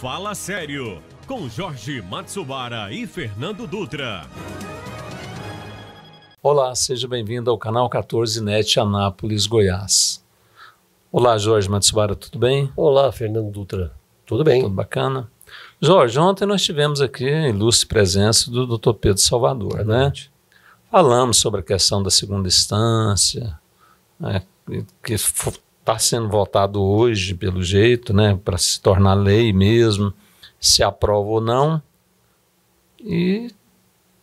Fala Sério, com Jorge Matsubara e Fernando Dutra. Olá, seja bem-vindo ao canal 14 NET Anápolis, Goiás. Olá, Jorge Matsubara, tudo bem? Olá, Fernando Dutra, tudo bem? Tudo bacana. Jorge, ontem nós tivemos aqui a ilustre presença do Dr. Pedro Salvador, né? Falamos sobre a questão da segunda instância, né? que está sendo votado hoje, pelo jeito, né, para se tornar lei mesmo, se aprova ou não. E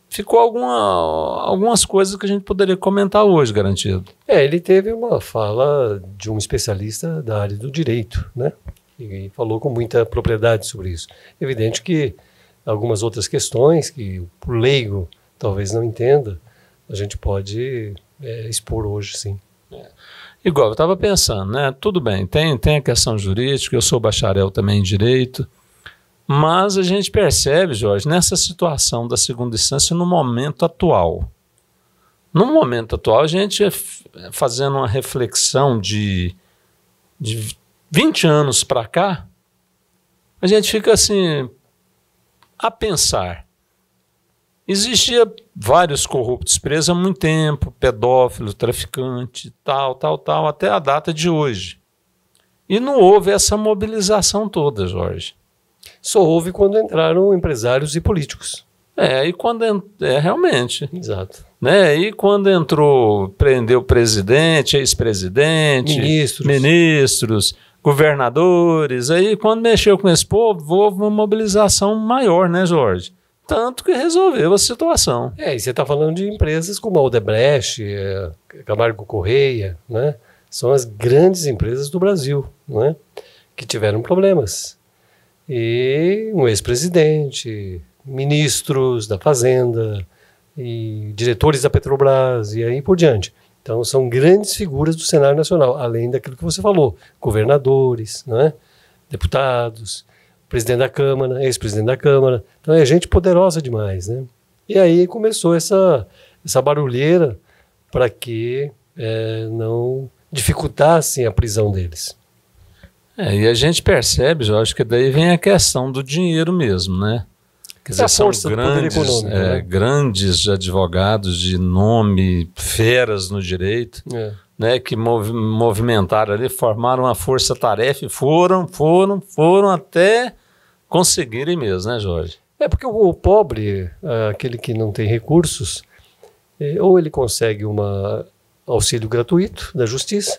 ficou alguma, algumas coisas que a gente poderia comentar hoje, garantido. É, ele teve uma fala de um especialista da área do direito, né? E falou com muita propriedade sobre isso. Evidente que algumas outras questões que o leigo talvez não entenda, a gente pode é, expor hoje, sim. É. Igual, eu estava pensando, né? Tudo bem, tem, tem a questão jurídica, eu sou bacharel também em direito, mas a gente percebe, Jorge, nessa situação da segunda instância no momento atual. No momento atual, a gente é, é fazendo uma reflexão de, de 20 anos para cá, a gente fica assim a pensar. Existia vários corruptos presos há muito tempo, pedófilo, traficante, tal, tal, tal, até a data de hoje. E não houve essa mobilização toda, Jorge. Só houve quando entraram empresários e políticos. É, e quando é realmente. Exato. Né? E quando entrou, prendeu presidente, ex-presidente, ministros. ministros, governadores, aí quando mexeu com esse povo, houve uma mobilização maior, né, Jorge? tanto que resolveu a situação. É, e você está falando de empresas como a Odebrecht, é, Camargo Correia, né? São as grandes empresas do Brasil, né? Que tiveram problemas. E um ex-presidente, ministros da Fazenda, e diretores da Petrobras, e aí por diante. Então, são grandes figuras do cenário nacional, além daquilo que você falou, governadores, né? deputados presidente da Câmara, ex-presidente da Câmara. Então é gente poderosa demais, né? E aí começou essa, essa barulheira para que é, não dificultassem a prisão deles. É, e a gente percebe, eu acho que daí vem a questão do dinheiro mesmo, né? Quer é dizer, são grandes, é, né? grandes advogados de nome, feras no direito, é. né, que mov, movimentaram ali, formaram uma força-tarefa e foram, foram, foram até conseguirem mesmo, né, Jorge? É porque o pobre, ah, aquele que não tem recursos, é, ou ele consegue um auxílio gratuito da justiça,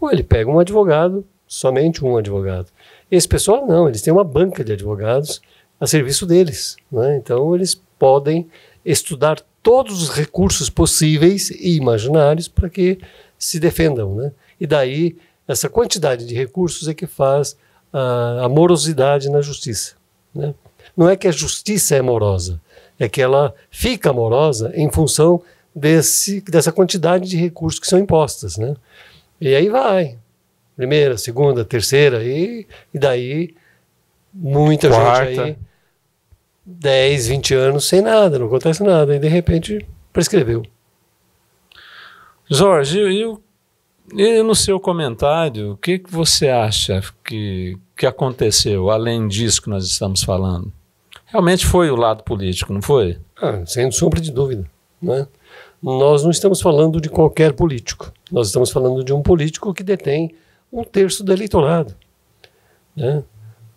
ou ele pega um advogado, somente um advogado. Esse pessoal não, eles têm uma banca de advogados a serviço deles. Né? Então eles podem estudar todos os recursos possíveis e imaginários para que se defendam. Né? E daí essa quantidade de recursos é que faz a, morosidade na justiça. Né? Não é que a justiça é morosa, é que ela fica morosa em função desse, dessa quantidade de recursos que são impostas. Né? E aí vai. Primeira, segunda, terceira, e, e daí muita Quarta. gente aí 10, 20 anos sem nada, não acontece nada, e de repente prescreveu. Jorge, e o e no seu comentário, o que, que você acha que, que aconteceu, além disso que nós estamos falando? Realmente foi o lado político, não foi? Ah, sem sombra de dúvida. Né? Nós não estamos falando de qualquer político. Nós estamos falando de um político que detém um terço do eleitorado. Né?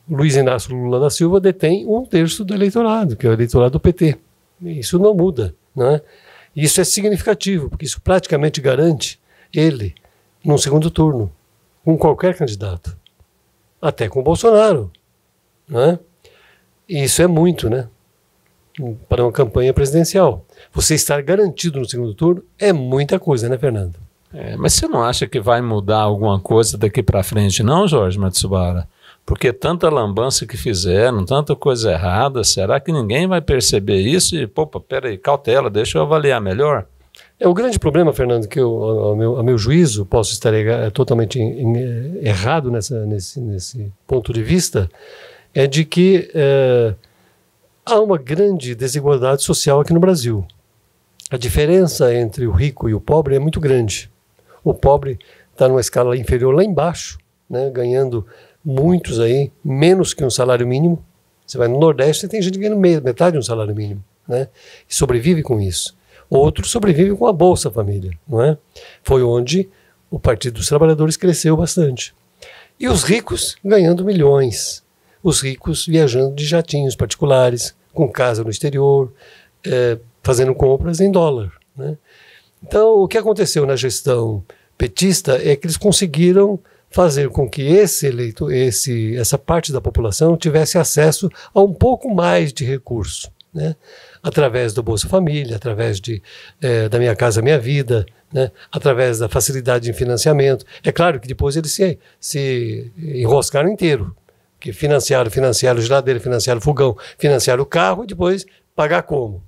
Luiz Inácio Lula da Silva detém um terço do eleitorado, que é o eleitorado do PT. Isso não muda. Né? Isso é significativo, porque isso praticamente garante ele num segundo turno, com qualquer candidato, até com Bolsonaro. Né? Isso é muito, né? Para uma campanha presidencial. Você estar garantido no segundo turno é muita coisa, né, Fernando? É, mas você não acha que vai mudar alguma coisa daqui para frente, não, Jorge Matsubara? Porque tanta lambança que fizeram, tanta coisa errada, será que ninguém vai perceber isso e, pô, peraí, cautela, deixa eu avaliar melhor? É o grande problema, Fernando, que eu, ao, meu, meu juízo, posso estar eh, totalmente eh, errado nessa, nesse, nesse ponto de vista, é de que é, há uma grande desigualdade social aqui no Brasil. A diferença entre o rico e o pobre é muito grande. O pobre está numa escala inferior lá embaixo, né, ganhando muitos aí, menos que um salário mínimo. Você vai no Nordeste, tem gente ganhando metade de um salário mínimo, né, e sobrevive com isso. Outros sobrevivem com a Bolsa Família, não é? Foi onde o Partido dos Trabalhadores cresceu bastante. E os ricos ganhando milhões. Os ricos viajando de jatinhos particulares, com casa no exterior, é, fazendo compras em dólar. Né? Então, o que aconteceu na gestão petista é que eles conseguiram fazer com que esse eleito, esse, essa parte da população tivesse acesso a um pouco mais de recurso né? através do Bolsa Família, através de, é, da Minha Casa Minha Vida, né? através da facilidade de financiamento. É claro que depois eles se, se enroscaram inteiro, que financiaram, financiaram geladeira, financiaram fogão, financiaram o carro e depois pagar como?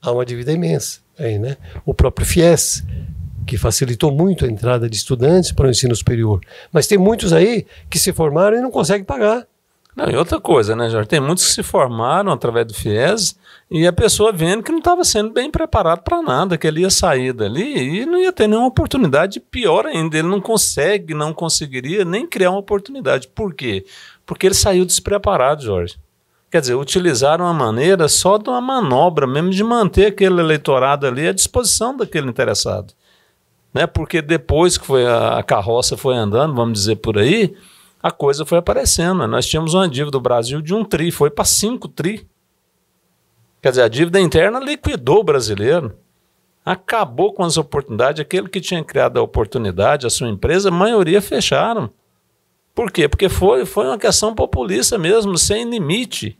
Há uma dívida imensa. Aí, né? O próprio FIES, que facilitou muito a entrada de estudantes para o ensino superior. Mas tem muitos aí que se formaram e não conseguem pagar não, e outra coisa, né, Jorge? Tem muitos que se formaram através do FIES e a pessoa vendo que não estava sendo bem preparado para nada, que ele ia sair dali e não ia ter nenhuma oportunidade. Pior ainda, ele não consegue, não conseguiria nem criar uma oportunidade. Por quê? Porque ele saiu despreparado, Jorge. Quer dizer, utilizaram uma maneira só de uma manobra mesmo de manter aquele eleitorado ali à disposição daquele interessado. Né? Porque depois que foi a carroça foi andando, vamos dizer por aí, a coisa foi aparecendo. Né? Nós tínhamos uma dívida do Brasil de um tri, foi para cinco tri. Quer dizer, a dívida interna liquidou o brasileiro, acabou com as oportunidades. Aquele que tinha criado a oportunidade, a sua empresa, a maioria fecharam. Por quê? Porque foi, foi uma questão populista mesmo, sem limite.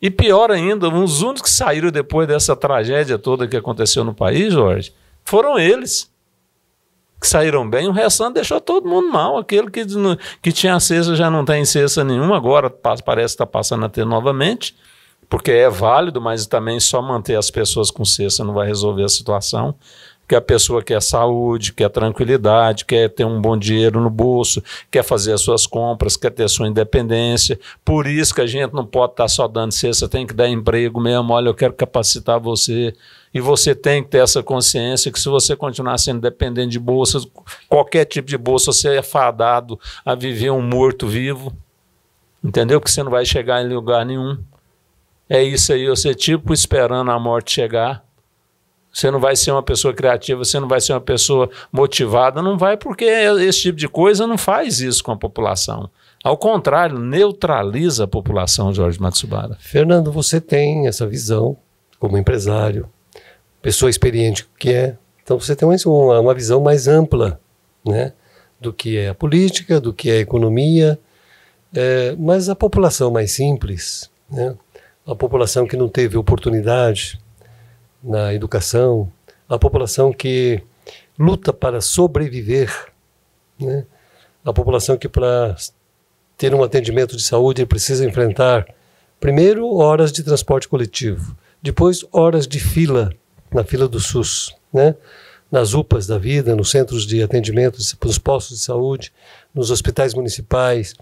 E pior ainda, os únicos que saíram depois dessa tragédia toda que aconteceu no país, Jorge, foram eles que saíram bem, o restante deixou todo mundo mal. Aquele que, que tinha cesta já não tem cesta nenhuma, agora parece que está passando a ter novamente, porque é válido, mas também só manter as pessoas com cesta não vai resolver a situação que a pessoa quer saúde, quer tranquilidade, quer ter um bom dinheiro no bolso, quer fazer as suas compras, quer ter sua independência. Por isso que a gente não pode estar tá só dando cesta, tem que dar emprego mesmo. Olha, eu quero capacitar você. E você tem que ter essa consciência que se você continuar sendo dependente de bolsas, qualquer tipo de bolsa, você é fadado a viver um morto-vivo. Entendeu? Que você não vai chegar em lugar nenhum. É isso aí, você tipo esperando a morte chegar. Você não vai ser uma pessoa criativa, você não vai ser uma pessoa motivada, não vai, porque esse tipo de coisa não faz isso com a população. Ao contrário, neutraliza a população, Jorge Matsubara. Fernando, você tem essa visão como empresário, pessoa experiente que é. Então você tem uma, uma visão mais ampla né, do que é a política, do que é a economia. É, mas a população mais simples, né, a população que não teve oportunidade na educação, a população que luta para sobreviver, né? a população que para ter um atendimento de saúde precisa enfrentar primeiro horas de transporte coletivo, depois horas de fila na fila do SUS, né? nas UPAs da vida, nos centros de atendimento, nos postos de saúde, nos hospitais municipais.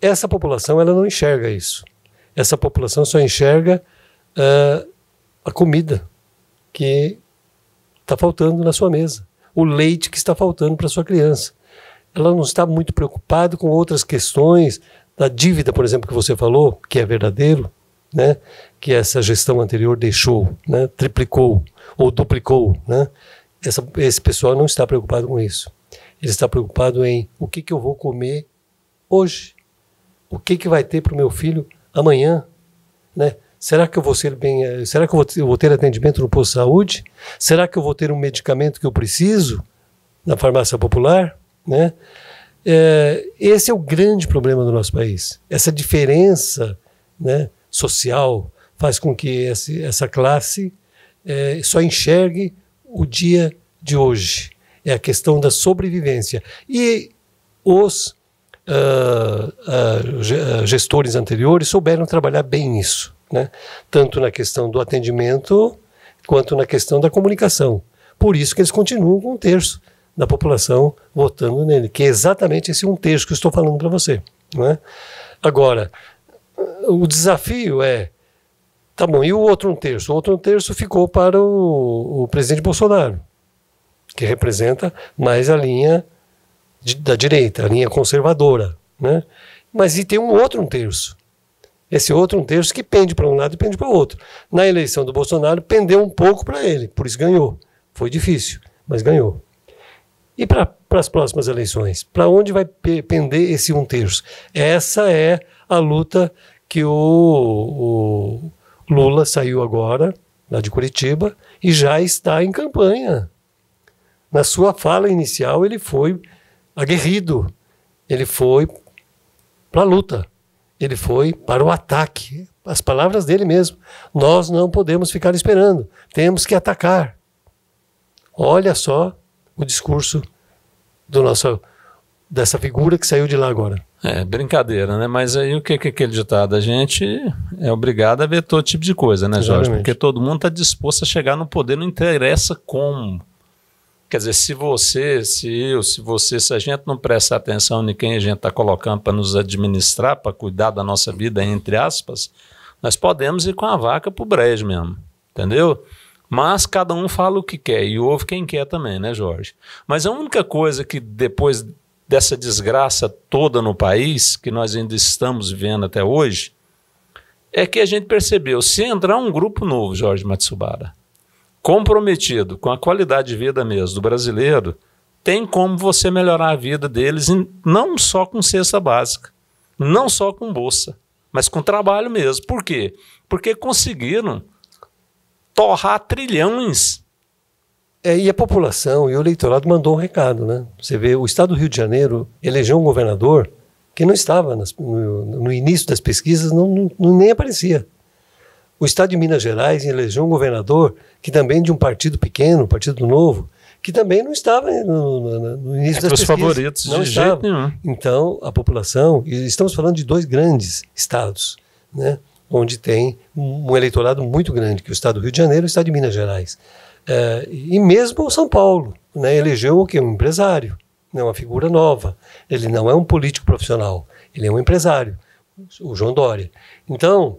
Essa população ela não enxerga isso. Essa população só enxerga uh, a comida, que está faltando na sua mesa, o leite que está faltando para sua criança. Ela não está muito preocupada com outras questões da dívida, por exemplo, que você falou, que é verdadeiro, né? Que essa gestão anterior deixou, né? Triplicou ou duplicou, né? Essa, esse pessoal não está preocupado com isso. Ele está preocupado em o que, que eu vou comer hoje, o que, que vai ter para o meu filho amanhã, né? Será que eu vou ser bem? Eh, será que eu vou, ter atendimento no posto de saúde? Será que eu vou ter um medicamento que eu preciso na farmácia popular? Né? É, esse é o grande problema do nosso país. Essa diferença né, social faz com que esse, essa classe é, só enxergue o dia de hoje. É a questão da sobrevivência. E os uh, uh, gestores anteriores souberam trabalhar bem isso né? tanto na questão do atendimento quanto na questão da comunicação. Por isso que eles continuam com um terço da população votando nele, que é exatamente esse um terço que eu estou falando para você. Né? Agora, o desafio é, tá bom, e o outro um terço? O outro um terço ficou para o, o presidente Bolsonaro, que representa mais a linha de, da direita, a linha conservadora. Né? Mas e tem um outro um terço, esse outro é um terço que pende para um lado e pende para o outro. Na eleição do Bolsonaro, pendeu um pouco para ele, por isso ganhou. Foi difícil, mas ganhou. E para as próximas eleições? Para onde vai pender esse um terço? Essa é a luta que o, o Lula saiu agora, lá de Curitiba, e já está em campanha. Na sua fala inicial, ele foi aguerrido, ele foi para a luta. Ele foi para o ataque. As palavras dele mesmo. Nós não podemos ficar esperando. Temos que atacar. Olha só o discurso do nosso dessa figura que saiu de lá agora. É, brincadeira, né? Mas aí o que, que é aquele tá ditado? A gente é obrigado a ver todo tipo de coisa, né, Jorge? Exatamente. Porque todo mundo está disposto a chegar no poder, não interessa como. Quer dizer, se você, se eu, se você, se a gente não presta atenção em quem a gente está colocando para nos administrar, para cuidar da nossa vida, entre aspas, nós podemos ir com a vaca para o brejo mesmo, entendeu? Mas cada um fala o que quer e ouve quem quer também, né, Jorge? Mas a única coisa que depois dessa desgraça toda no país, que nós ainda estamos vivendo até hoje, é que a gente percebeu, se entrar um grupo novo, Jorge Matsubara, comprometido com a qualidade de vida mesmo do brasileiro, tem como você melhorar a vida deles não só com cesta básica, não só com bolsa, mas com trabalho mesmo. Por quê? Porque conseguiram torrar trilhões. É, e a população e o eleitorado mandou um recado, né? Você vê, o estado do Rio de Janeiro elegeu um governador que não estava nas, no, no, início das pesquisas, não, não, nem aparecia. O Estado de Minas Gerais elegeu um governador que também de um partido pequeno, um Partido Novo, que também não estava no, no, no início Entre é, das os favoritos, não de estava. jeito nenhum. Então, a população, e estamos falando de dois grandes estados, né, onde tem um eleitorado muito grande, que é o estado do Rio de Janeiro e o estado de Minas Gerais. É, e mesmo o São Paulo, né, elegeu o quê? Um empresário, né, uma figura nova. Ele não é um político profissional, ele é um empresário, o João Dória. Então,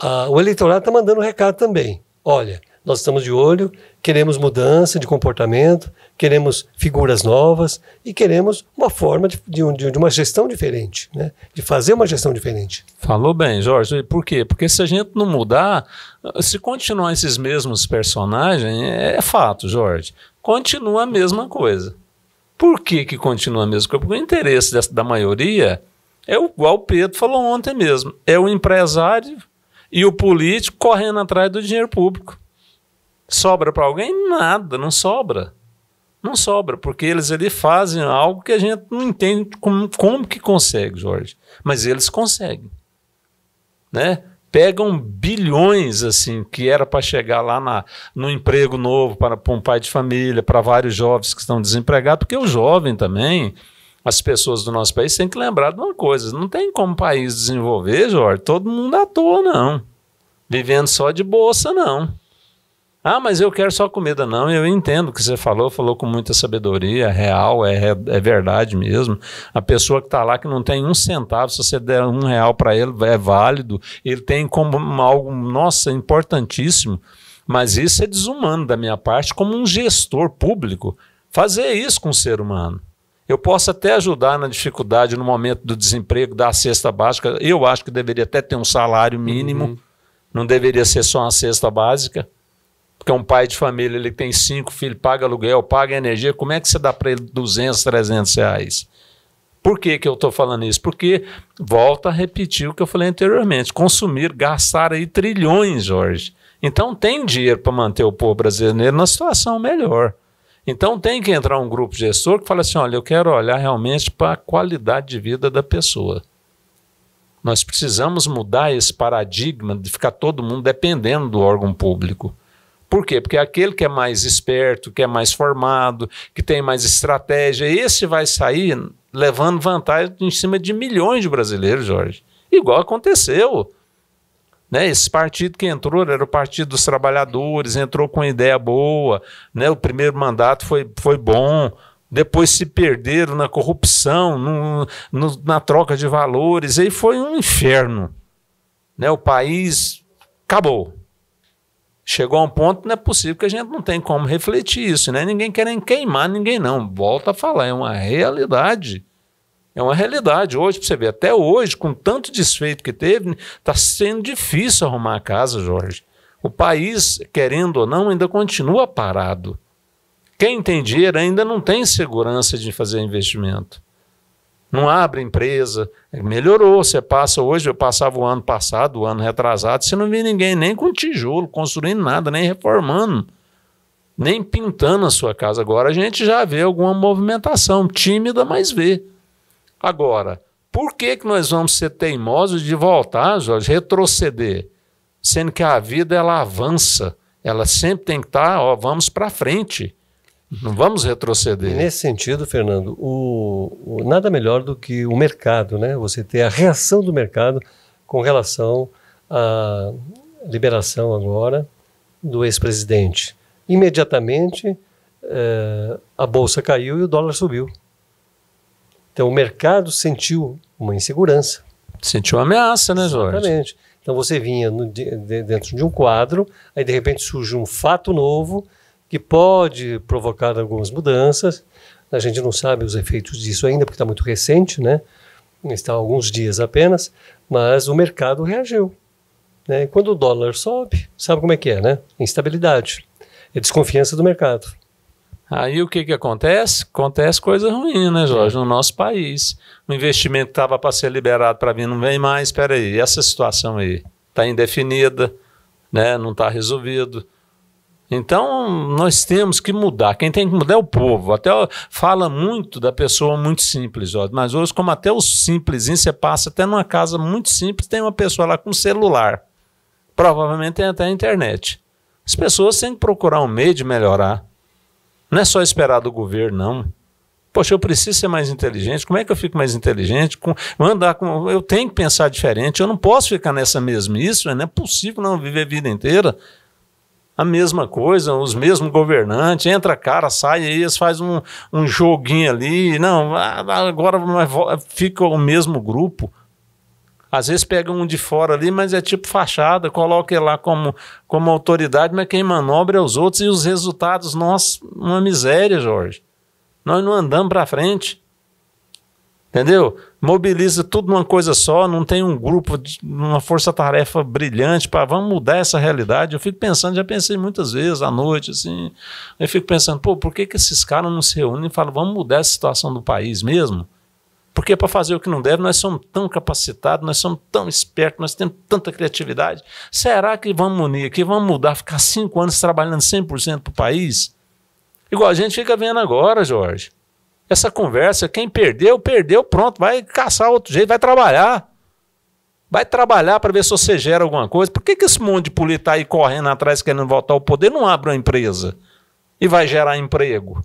ah, o eleitorado está mandando um recado também. Olha, nós estamos de olho, queremos mudança de comportamento, queremos figuras novas e queremos uma forma de, de, de, uma gestão diferente, né? de fazer uma gestão diferente. Falou bem, Jorge. Por quê? Porque se a gente não mudar, se continuar esses mesmos personagens, é, é fato, Jorge, continua a mesma coisa. Por que, que continua a mesma coisa? Porque o interesse dessa, da maioria é igual o Pedro falou ontem mesmo. É o empresário e o político correndo atrás do dinheiro público. Sobra para alguém? Nada, não sobra. Não sobra, porque eles ali fazem algo que a gente não entende como, como que consegue, Jorge. Mas eles conseguem. Né? Pegam bilhões assim que era para chegar lá na, no emprego novo para, para um pai de família, para vários jovens que estão desempregados, porque o jovem também, as pessoas do nosso país têm que lembrar de uma coisa: não tem como o país desenvolver, Jorge, todo mundo à toa, não. Vivendo só de bolsa, não. Ah, mas eu quero só comida. Não, eu entendo o que você falou, falou com muita sabedoria, é real, é, é verdade mesmo. A pessoa que está lá que não tem um centavo, se você der um real para ele, é válido. Ele tem como algo, nossa, importantíssimo. Mas isso é desumano da minha parte, como um gestor público, fazer isso com o ser humano. Eu posso até ajudar na dificuldade no momento do desemprego, da cesta básica. Eu acho que deveria até ter um salário mínimo, uhum. não deveria ser só uma cesta básica. Porque um pai de família, ele tem cinco filhos, paga aluguel, paga energia, como é que você dá para ele 200, 300 reais? Por que, que eu estou falando isso? Porque, volta a repetir o que eu falei anteriormente, consumir, gastar aí trilhões, Jorge. Então tem dinheiro para manter o povo brasileiro na situação melhor. Então tem que entrar um grupo gestor que fala assim: olha, eu quero olhar realmente para a qualidade de vida da pessoa. Nós precisamos mudar esse paradigma de ficar todo mundo dependendo do órgão público. Por quê? Porque aquele que é mais esperto, que é mais formado, que tem mais estratégia, esse vai sair levando vantagem em cima de milhões de brasileiros, Jorge. Igual aconteceu. Né? Esse partido que entrou era o Partido dos Trabalhadores, entrou com ideia boa, né? o primeiro mandato foi, foi bom, depois se perderam na corrupção, no, no, na troca de valores, aí foi um inferno. Né? O país acabou. Chegou a um ponto, não é possível que a gente não tem como refletir isso, né? Ninguém querem queimar ninguém, não. Volta a falar, é uma realidade. É uma realidade. Hoje, para você ver, até hoje, com tanto desfeito que teve, está sendo difícil arrumar a casa, Jorge. O país, querendo ou não, ainda continua parado. Quem tem dinheiro ainda não tem segurança de fazer investimento. Não abre empresa. Melhorou. Você passa hoje, eu passava o ano passado, o ano retrasado, você não via ninguém nem com tijolo, construindo nada, nem reformando, nem pintando a sua casa. Agora a gente já vê alguma movimentação, tímida, mas vê. Agora, por que, que nós vamos ser teimosos de voltar, Jorge, retroceder? Sendo que a vida ela avança, ela sempre tem que estar, tá, ó, vamos para frente, não vamos retroceder. Nesse sentido, Fernando, o, o, nada melhor do que o mercado, né? Você ter a reação do mercado com relação à liberação agora do ex-presidente. Imediatamente, eh, a bolsa caiu e o dólar subiu. Então, o mercado sentiu uma insegurança. Sentiu uma ameaça, né, Jorge? Exatamente. Então, você vinha no, de, dentro de um quadro, aí, de repente, surge um fato novo que pode provocar algumas mudanças. A gente não sabe os efeitos disso ainda, porque está muito recente, né? Está há alguns dias apenas, mas o mercado reagiu. Né? Quando o dólar sobe, sabe como é que é, né? Instabilidade. É desconfiança do mercado. Aí o que, que acontece? Acontece coisa ruim, né, Jorge, no nosso país. O investimento que estava para ser liberado para vir não vem mais. Espera aí, essa situação aí está indefinida, né? não está resolvido. Então, nós temos que mudar. Quem tem que mudar é o povo. Até fala muito da pessoa muito simples, Jorge, mas hoje, como até o simples, você passa até numa casa muito simples, tem uma pessoa lá com celular. Provavelmente tem até a internet. As pessoas têm que procurar um meio de melhorar. Não é só esperar do governo, não. Poxa, eu preciso ser mais inteligente. Como é que eu fico mais inteligente? Com, andar com, eu tenho que pensar diferente. Eu não posso ficar nessa mesma. Isso não é possível não viver a vida inteira a mesma coisa, os mesmos governantes, entra cara, sai, aí eles fazem um, um joguinho ali, não, ah, agora fica o mesmo grupo. Às vezes pega um de fora ali, mas é tipo fachada, coloca ele lá como, como autoridade, mas quem manobra é os outros e os resultados, nós, uma miséria, Jorge. Nós não andamos para frente. Entendeu? Mobiliza tudo numa coisa só, não tem um grupo, uma força-tarefa brilhante para vamos mudar essa realidade. Eu fico pensando, já pensei muitas vezes à noite, assim. Eu fico pensando, pô, por que, que esses caras não se reúnem e falam, vamos mudar a situação do país mesmo? Porque para fazer o que não deve, nós somos tão capacitados, nós somos tão espertos, nós temos tanta criatividade. Será que vamos unir, que vamos mudar, ficar cinco anos trabalhando 100% para o país? Igual a gente fica vendo agora, Jorge. Essa conversa, quem perdeu, perdeu, pronto, vai caçar outro jeito, vai trabalhar. Vai trabalhar para ver se você gera alguma coisa. Por que, que esse monte de político está aí correndo atrás, querendo voltar ao poder, não abre uma empresa e vai gerar emprego?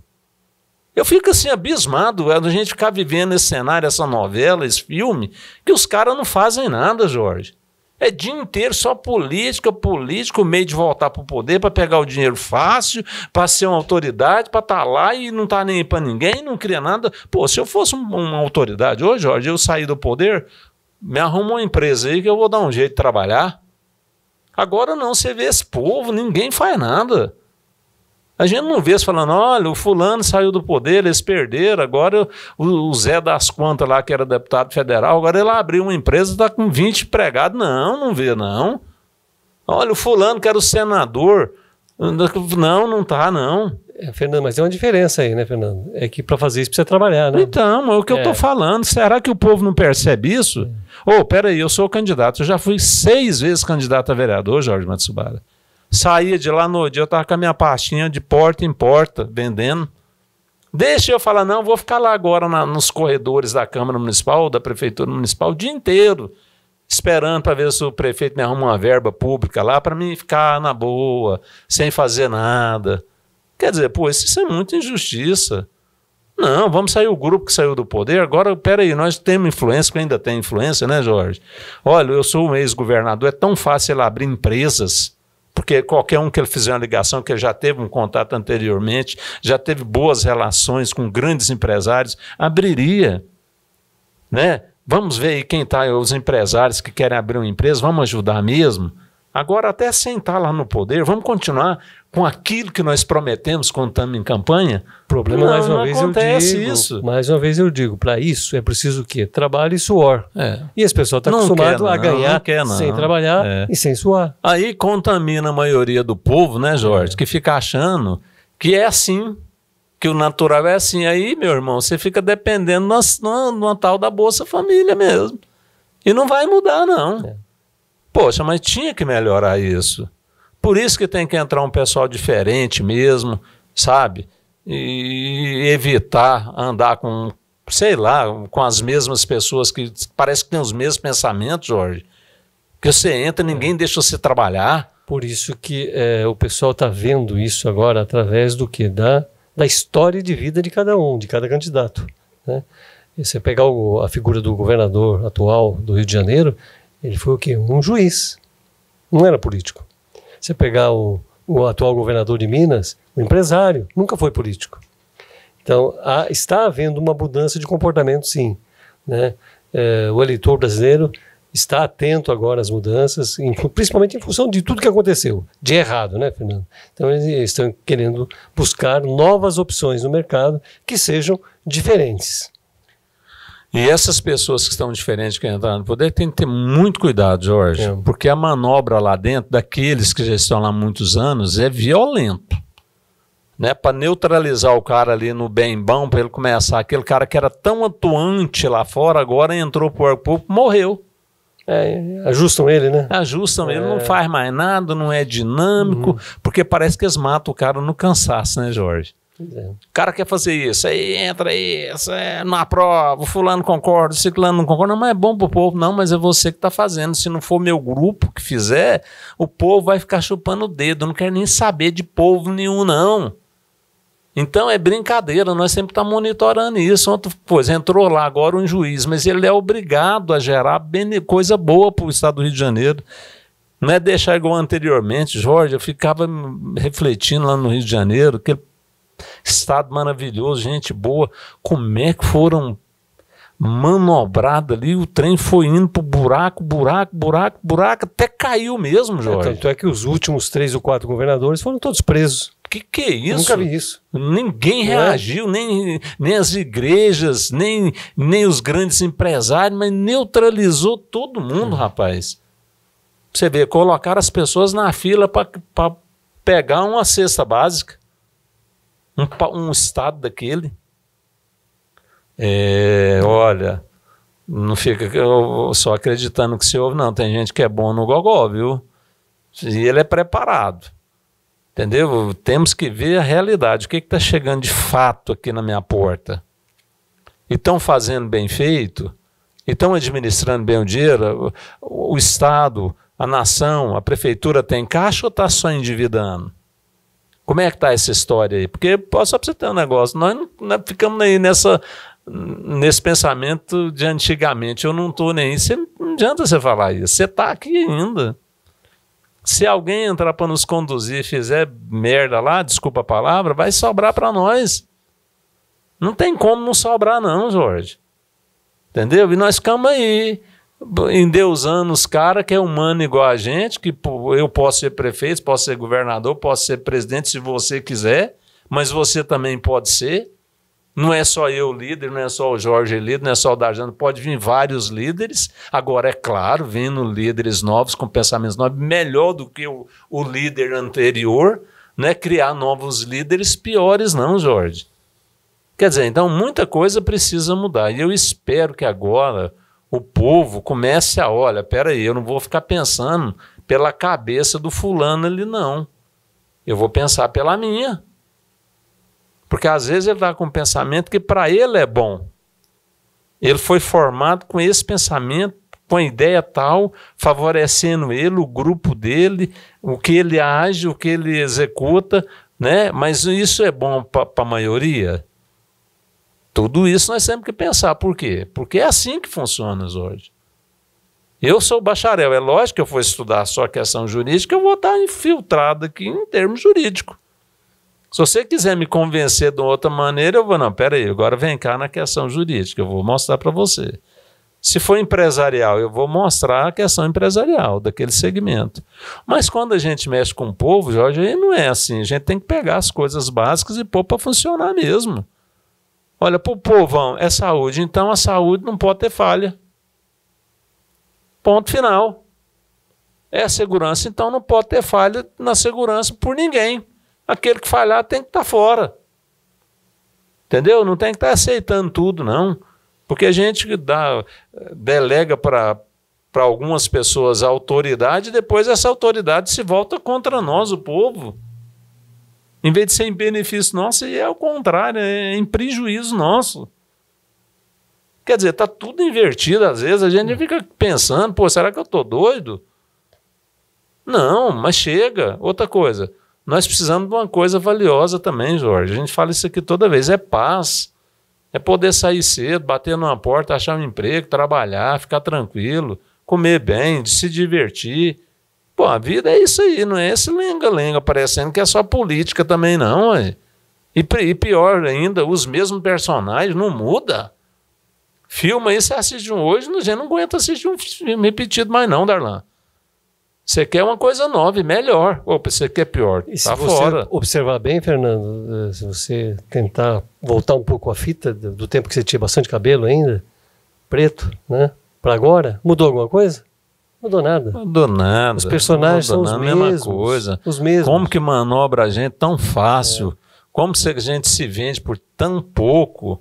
Eu fico assim abismado é, a gente ficar vivendo esse cenário, essa novela, esse filme, que os caras não fazem nada, Jorge. É dia inteiro só política, política, o meio de voltar para o poder para pegar o dinheiro fácil, para ser uma autoridade, para estar tá lá e não estar tá nem para ninguém, não cria nada. Pô, se eu fosse uma autoridade hoje, Jorge, eu saí do poder, me arrumo uma empresa aí que eu vou dar um jeito de trabalhar. Agora não, você vê esse povo, ninguém faz nada. A gente não vê falando, olha, o fulano saiu do poder, eles perderam, agora o, o Zé das Contas lá, que era deputado federal, agora ele abriu uma empresa e está com 20 empregados. Não, não vê, não. Olha, o fulano que era o senador. Não, não tá, não. É, Fernando, mas tem uma diferença aí, né, Fernando? É que para fazer isso precisa trabalhar, né? Então, é o que é. eu estou falando. Será que o povo não percebe isso? É. Ô, é. oh, peraí, eu sou candidato. Eu já fui seis vezes candidato a vereador, Jorge Matsubara. Saía de lá no dia, eu tava com a minha pastinha de porta em porta, vendendo. Deixa eu falar, não, vou ficar lá agora na, nos corredores da Câmara Municipal, da Prefeitura Municipal, o dia inteiro, esperando para ver se o prefeito me arruma uma verba pública lá para mim ficar na boa, sem fazer nada. Quer dizer, pô, isso é muita injustiça. Não, vamos sair o grupo que saiu do poder. Agora, peraí, nós temos influência, que ainda tem influência, né, Jorge? Olha, eu sou um ex-governador, é tão fácil ele abrir empresas porque qualquer um que ele fizer uma ligação, que já teve um contato anteriormente, já teve boas relações com grandes empresários, abriria. Né? Vamos ver aí quem está, os empresários que querem abrir uma empresa, vamos ajudar mesmo? Agora, até sentar lá no poder, vamos continuar com aquilo que nós prometemos quando estamos em campanha, problema não, mais uma não vez acontece eu digo, isso. Mais uma vez eu digo, para isso é preciso o quê? Trabalho e suor. É. E as pessoas estão tá acostumado quer, a ganhar quer, sem trabalhar é. e sem suar. Aí contamina a maioria do povo, né, Jorge, é. que fica achando que é assim, que o natural é assim. Aí, meu irmão, você fica dependendo de uma tal da Bolsa Família mesmo. E não vai mudar, não. É. Poxa, mas tinha que melhorar isso. Por isso que tem que entrar um pessoal diferente mesmo, sabe? E evitar andar com, sei lá, com as mesmas pessoas que parece que têm os mesmos pensamentos, Jorge. Porque você entra, ninguém deixa você trabalhar. Por isso que é, o pessoal está vendo isso agora através do que? Da, da história de vida de cada um, de cada candidato. Né? E você pegar o, a figura do governador atual do Rio de Janeiro, ele foi o quê? Um juiz. Não era político. Você pegar o, o atual governador de Minas, o empresário, nunca foi político. Então, há, está havendo uma mudança de comportamento, sim. Né? É, o eleitor brasileiro está atento agora às mudanças, principalmente em função de tudo que aconteceu, de errado, né, Fernando? Então, eles estão querendo buscar novas opções no mercado que sejam diferentes. E essas pessoas que estão diferentes, que entraram no poder, tem que ter muito cuidado, Jorge, é. porque a manobra lá dentro, daqueles que já estão lá há muitos anos, é violenta. Né, para neutralizar o cara ali no bem bom, para ele começar. Aquele cara que era tão atuante lá fora, agora entrou por pouco, morreu. É, ajustam ele, né? Ajustam é. ele, não faz mais nada, não é dinâmico, uhum. porque parece que eles matam o cara no cansaço, né, Jorge? É. O cara quer fazer isso, aí entra isso, é, não aprova, fulano concorda, ciclano não concorda, não, mas é bom pro povo, não, mas é você que tá fazendo. Se não for meu grupo que fizer, o povo vai ficar chupando o dedo, não quer nem saber de povo nenhum, não. Então é brincadeira, nós sempre estamos tá monitorando isso. Ontem, pois, entrou lá agora um juiz, mas ele é obrigado a gerar coisa boa para o estado do Rio de Janeiro. Não é deixar igual anteriormente, Jorge. Eu ficava refletindo lá no Rio de Janeiro, que Estado maravilhoso, gente boa. Como é que foram manobrada ali, o trem foi indo pro buraco, buraco, buraco, buraco, até caiu mesmo, é, Jorge. É, tanto é que os últimos três ou quatro governadores foram todos presos. Que que é isso? nunca vi isso. Ninguém é. reagiu, nem, nem as igrejas, nem, nem os grandes empresários, mas neutralizou todo mundo, hum. rapaz. Você vê, colocar as pessoas na fila para pegar uma cesta básica um, um estado daquele. É, olha, não fica só acreditando que se ouve, não. Tem gente que é bom no gogó, viu? E ele é preparado. Entendeu? Temos que ver a realidade. O que está chegando de fato aqui na minha porta? E estão fazendo bem feito? E estão administrando bem o dinheiro? O, o Estado, a nação, a prefeitura tem caixa ou está só endividando? Como é que tá essa história aí? Porque só para você ter um negócio, nós não, né, ficamos aí nessa nesse pensamento de antigamente, eu não estou nem aí. Cê, não adianta você falar isso, você está aqui ainda. Se alguém entrar para nos conduzir e fizer merda lá, desculpa a palavra, vai sobrar para nós. Não tem como não sobrar, não, Jorge. Entendeu? E nós ficamos aí em Deus anos cara que é humano igual a gente, que eu posso ser prefeito, posso ser governador, posso ser presidente se você quiser, mas você também pode ser. Não é só eu líder, não é só o Jorge líder, não é só o Darjano, pode vir vários líderes. Agora, é claro, vindo líderes novos, com pensamentos novos, melhor do que o, o líder anterior, não é criar novos líderes piores, não, Jorge. Quer dizer, então muita coisa precisa mudar. E eu espero que agora o povo comece a olha, espera aí, eu não vou ficar pensando pela cabeça do fulano ali não. Eu vou pensar pela minha. Porque às vezes ele está com um pensamento que para ele é bom. Ele foi formado com esse pensamento, com a ideia tal, favorecendo ele, o grupo dele, o que ele age, o que ele executa, né? Mas isso é bom para a maioria? Tudo isso nós temos que pensar. Por quê? Porque é assim que funciona hoje. Eu sou bacharel, é lógico que eu for estudar só questão jurídica, eu vou estar infiltrado aqui em termos jurídicos. Se você quiser me convencer de outra maneira, eu vou, não, peraí, agora vem cá na questão jurídica, eu vou mostrar para você. Se for empresarial, eu vou mostrar a questão empresarial daquele segmento. Mas quando a gente mexe com o povo, Jorge, aí não é assim. A gente tem que pegar as coisas básicas e pôr para funcionar mesmo. Olha, para o povão é saúde, então a saúde não pode ter falha. Ponto final. É segurança, então não pode ter falha na segurança por ninguém. Aquele que falhar tem que estar tá fora. Entendeu? Não tem que estar tá aceitando tudo, não. Porque a gente dá, delega para algumas pessoas a autoridade e depois essa autoridade se volta contra nós, o povo. Em vez de ser em benefício nosso, é o contrário, é em prejuízo nosso. Quer dizer, está tudo invertido às vezes, a gente hum. fica pensando, pô, será que eu estou doido? Não, mas chega. Outra coisa, nós precisamos de uma coisa valiosa também, Jorge. A gente fala isso aqui toda vez, é paz. É poder sair cedo, bater numa porta, achar um emprego, trabalhar, ficar tranquilo, comer bem, se divertir. Pô, a vida é isso aí, não é esse lenga-lenga, parecendo que é só política também, não, ué. E, e pior ainda, os mesmos personagens não muda. Filma aí, você assiste um hoje, não não aguenta assistir um filme repetido mais, não, Darlan. Você quer uma coisa nova e melhor. Ou você quer pior. E tá se fora. você observar bem, Fernando, eh, se você tentar voltar um pouco a fita do tempo que você tinha bastante cabelo ainda, preto, né? Para agora, mudou alguma coisa? Mudou nada. Mudou nada. Os personagens mudou são os mesmos. mesma coisa. Os mesmos. Como que manobra a gente tão fácil? É. Como se a gente se vende por tão pouco?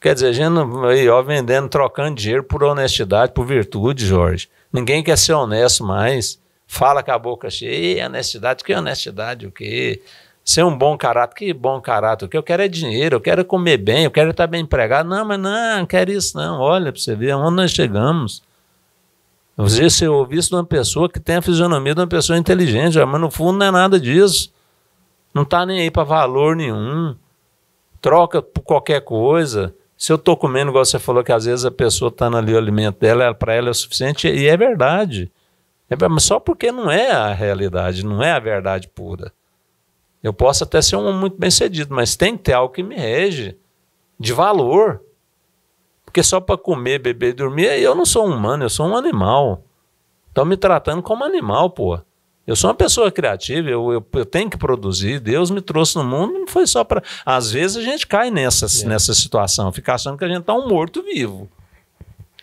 Quer dizer, a gente não aí, ó, vendendo, trocando dinheiro por honestidade, por virtude, Jorge. Ninguém quer ser honesto mais. Fala com a boca cheia, honestidade, que honestidade, o quê? Ser um bom caráter, que bom caráter, o que eu quero é dinheiro, eu quero comer bem, eu quero estar bem empregado. Não, mas não, não quero isso não. Olha para você ver, onde nós chegamos. Às vezes você se isso de uma pessoa que tem a fisionomia de uma pessoa inteligente, mas no fundo não é nada disso. Não está nem aí para valor nenhum. Troca por qualquer coisa. Se eu estou comendo, igual você falou, que às vezes a pessoa está ali o alimento dela, é, para ela é o suficiente, e é verdade. É, só porque não é a realidade, não é a verdade pura. Eu posso até ser um muito bem-sucedido, mas tem que ter algo que me rege de valor. Porque só para comer, beber e dormir, eu não sou humano, eu sou um animal. Estão me tratando como animal, pô. Eu sou uma pessoa criativa, eu, eu, eu, tenho que produzir. Deus me trouxe no mundo, não foi só para. Às vezes a gente cai nessa, é. nessa situação, fica achando que a gente está um morto-vivo.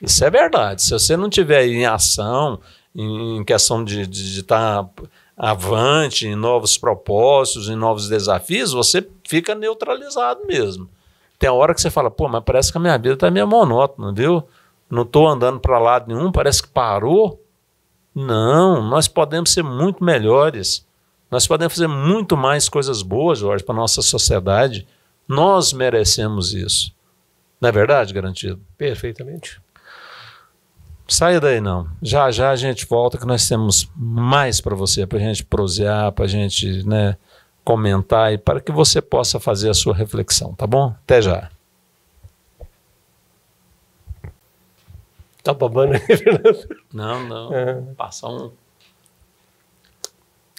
Isso é verdade. Se você não tiver em ação, em questão de estar tá avante, em novos propósitos, em novos desafios, você fica neutralizado mesmo. Tem hora que você fala, pô, mas parece que a minha vida está meio monótona, viu? Não estou andando para lado nenhum, parece que parou. Não, nós podemos ser muito melhores. Nós podemos fazer muito mais coisas boas, Jorge, para a nossa sociedade. Nós merecemos isso. Não é verdade, garantido? Perfeitamente. Saia daí não. Já já a gente volta que nós temos mais para você, para a gente prosear, para a gente né, comentar e para que você possa fazer a sua reflexão, tá bom? Até já. Tá babando aí, Fernando? Não, não. É. um.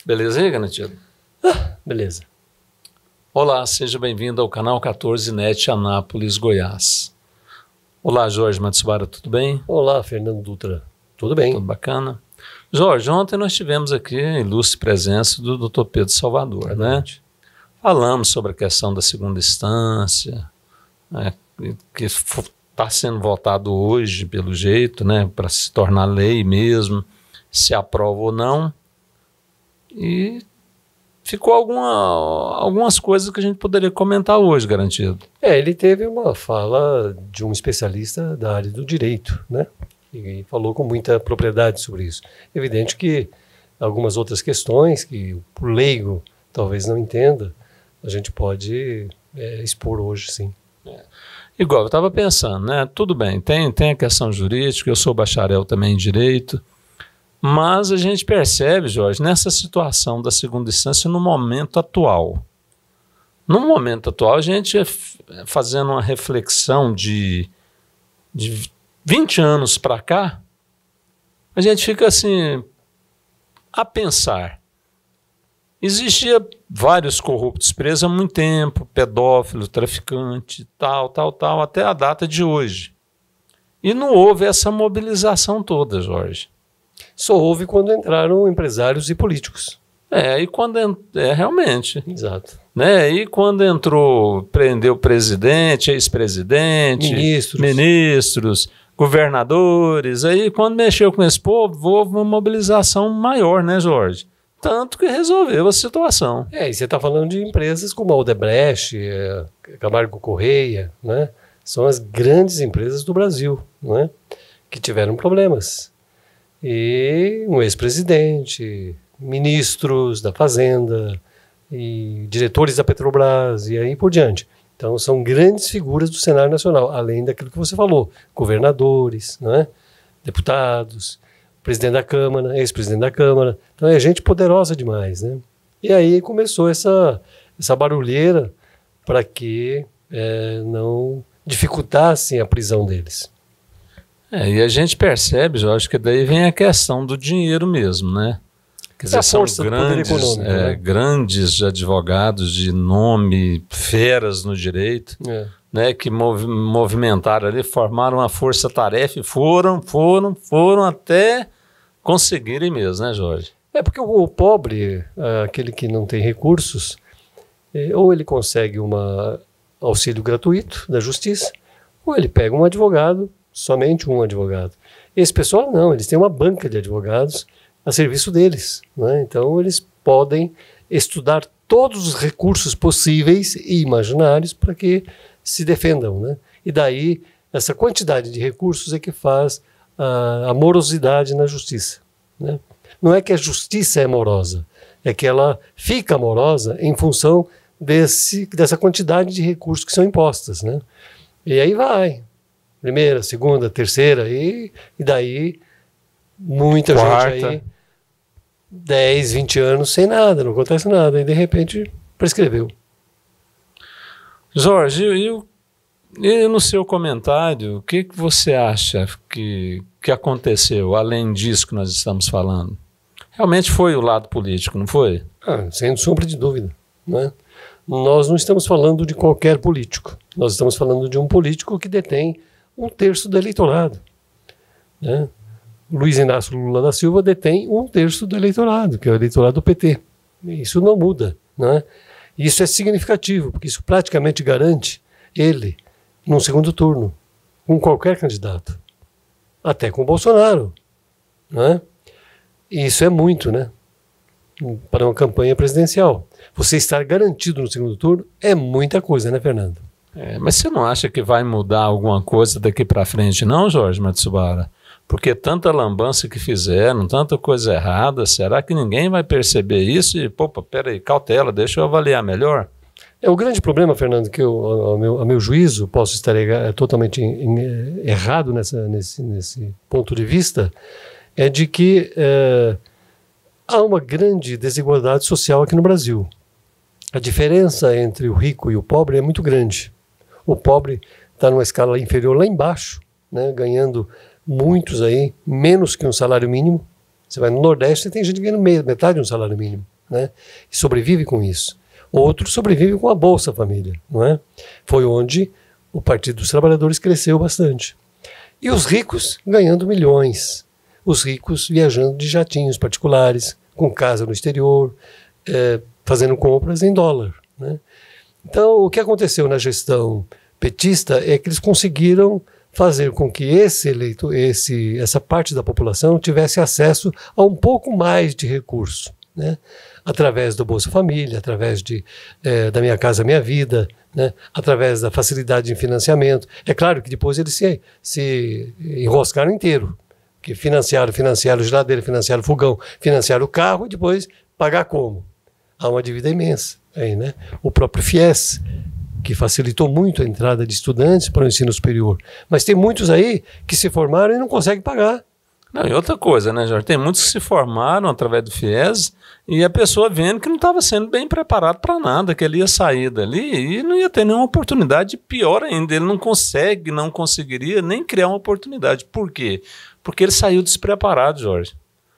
Beleza aí, garantido? Ah, beleza. Olá, seja bem-vindo ao canal 14 Net Anápolis, Goiás. Olá, Jorge Matsubara, tudo bem? Olá, Fernando Dutra, tudo bem? Tudo bacana? Jorge, ontem nós tivemos aqui a ilustre presença do Dr. Pedro Salvador, né? Falamos sobre a questão da segunda instância, né, que está sendo votado hoje, pelo jeito, né, para se tornar lei mesmo, se aprova ou não. E ficou alguma, algumas coisas que a gente poderia comentar hoje, garantido. É, ele teve uma fala de um especialista da área do direito, né? e falou com muita propriedade sobre isso. É evidente que algumas outras questões que o leigo talvez não entenda, a gente pode é, expor hoje, sim. É. Igual, eu estava pensando, né? Tudo bem, tem, tem a questão jurídica, eu sou bacharel também em direito, mas a gente percebe, Jorge, nessa situação da segunda instância, no momento atual. No momento atual, a gente é é fazendo uma reflexão de, de 20 anos para cá, a gente fica assim a pensar. Existia vários corruptos presos há muito tempo, pedófilo, traficante, tal, tal, tal, até a data de hoje. E não houve essa mobilização toda, Jorge. Só houve quando entraram empresários e políticos. É, e quando é realmente. Exato. Né? E quando entrou, prendeu presidente, ex-presidente, ministros. ministros governadores. Aí, quando mexeu com esse povo, houve uma mobilização maior, né, Jorge? Tanto que resolveu a situação. É, e você está falando de empresas como a Odebrecht, é, Camargo Correia, né? São as grandes empresas do Brasil, né? Que tiveram problemas. E um ex-presidente, ministros da Fazenda, e diretores da Petrobras, e aí por diante. Então, são grandes figuras do cenário nacional, além daquilo que você falou, governadores, né? deputados, presidente da Câmara, ex-presidente da Câmara. Então, é gente poderosa demais. Né? E aí começou essa, essa barulheira para que é, não dificultassem a prisão deles. É, e a gente percebe, eu acho que daí vem a questão do dinheiro mesmo, né? Quer é dizer, são grandes, é, né? grandes advogados de nome, feras no direito, é. né, que mov movimentaram ali, formaram uma força-tarefa e foram, foram, foram até conseguirem mesmo, né, Jorge? É porque o, pobre, ah, aquele que não tem recursos, é, ou ele consegue um auxílio gratuito da justiça, ou ele pega um advogado, somente um advogado. Esse pessoal não, eles têm uma banca de advogados a serviço deles. Né? Então, eles podem estudar todos os recursos possíveis e imaginários para que se defendam. Né? E daí, essa quantidade de recursos é que faz a, morosidade na justiça. Né? Não é que a justiça é morosa, é que ela fica morosa em função desse, dessa quantidade de recursos que são impostas. Né? E aí vai. Primeira, segunda, terceira, e, e daí muita Quarta. gente aí 10, 20 anos sem nada, não acontece nada, e de repente prescreveu. Jorge, eu, eu no seu comentário, o que, que você acha que, que aconteceu, além disso que nós estamos falando? Realmente foi o lado político, não foi? Ah, sem sombra de dúvida. Né? Nós não estamos falando de qualquer político. Nós estamos falando de um político que detém um terço do eleitorado. Né? Luiz Inácio Lula da Silva detém um terço do eleitorado, que é o eleitorado do PT. Isso não muda. Né? Isso é significativo, porque isso praticamente garante ele num segundo turno, com qualquer candidato, até com Bolsonaro. Né? Isso é muito, né? Para uma campanha presidencial. Você estar garantido no segundo turno é muita coisa, né, Fernando? É, mas você não acha que vai mudar alguma coisa daqui para frente, não, Jorge Matsubara? Porque tanta lambança que fizeram, tanta coisa errada, será que ninguém vai perceber isso e, opa, peraí, cautela, deixa eu avaliar melhor? É o grande problema, Fernando, que eu, ao, meu, meu juízo, posso estar eh, totalmente eh, errado nessa, nesse, nesse ponto de vista, é de que é, há uma grande desigualdade social aqui no Brasil. A diferença entre o rico e o pobre é muito grande. O pobre está numa escala inferior lá embaixo, né, ganhando muitos aí, menos que um salário mínimo. Você vai no Nordeste, tem gente ganhando metade de um salário mínimo, né? E sobrevive com isso. Outro sobrevive com a Bolsa Família, não é? Foi onde o Partido dos Trabalhadores cresceu bastante. E os ricos ganhando milhões. Os ricos viajando de jatinhos particulares, com casa no exterior, é, fazendo compras em dólar. Né? Então, o que aconteceu na gestão petista é que eles conseguiram fazer com que esse eleito, esse, essa parte da população tivesse acesso a um pouco mais de recurso, né? através do Bolsa Família, através de, é, da Minha Casa Minha Vida, né? através da facilidade de financiamento. É claro que depois eles se, se enroscaram inteiro, que financiaram, financiaram geladeira, financiaram fogão, financiaram o carro e depois pagar como? Há uma dívida imensa aí, né? O próprio FIES, que facilitou muito a entrada de estudantes para o ensino superior. Mas tem muitos aí que se formaram e não conseguem pagar. Não, e outra coisa, né, Jorge? Tem muitos que se formaram através do FIES e a pessoa vendo que não estava sendo bem preparado para nada, que ele ia sair dali e não ia ter nenhuma oportunidade. Pior ainda, ele não consegue, não conseguiria nem criar uma oportunidade. Por quê? Porque ele saiu despreparado, Jorge.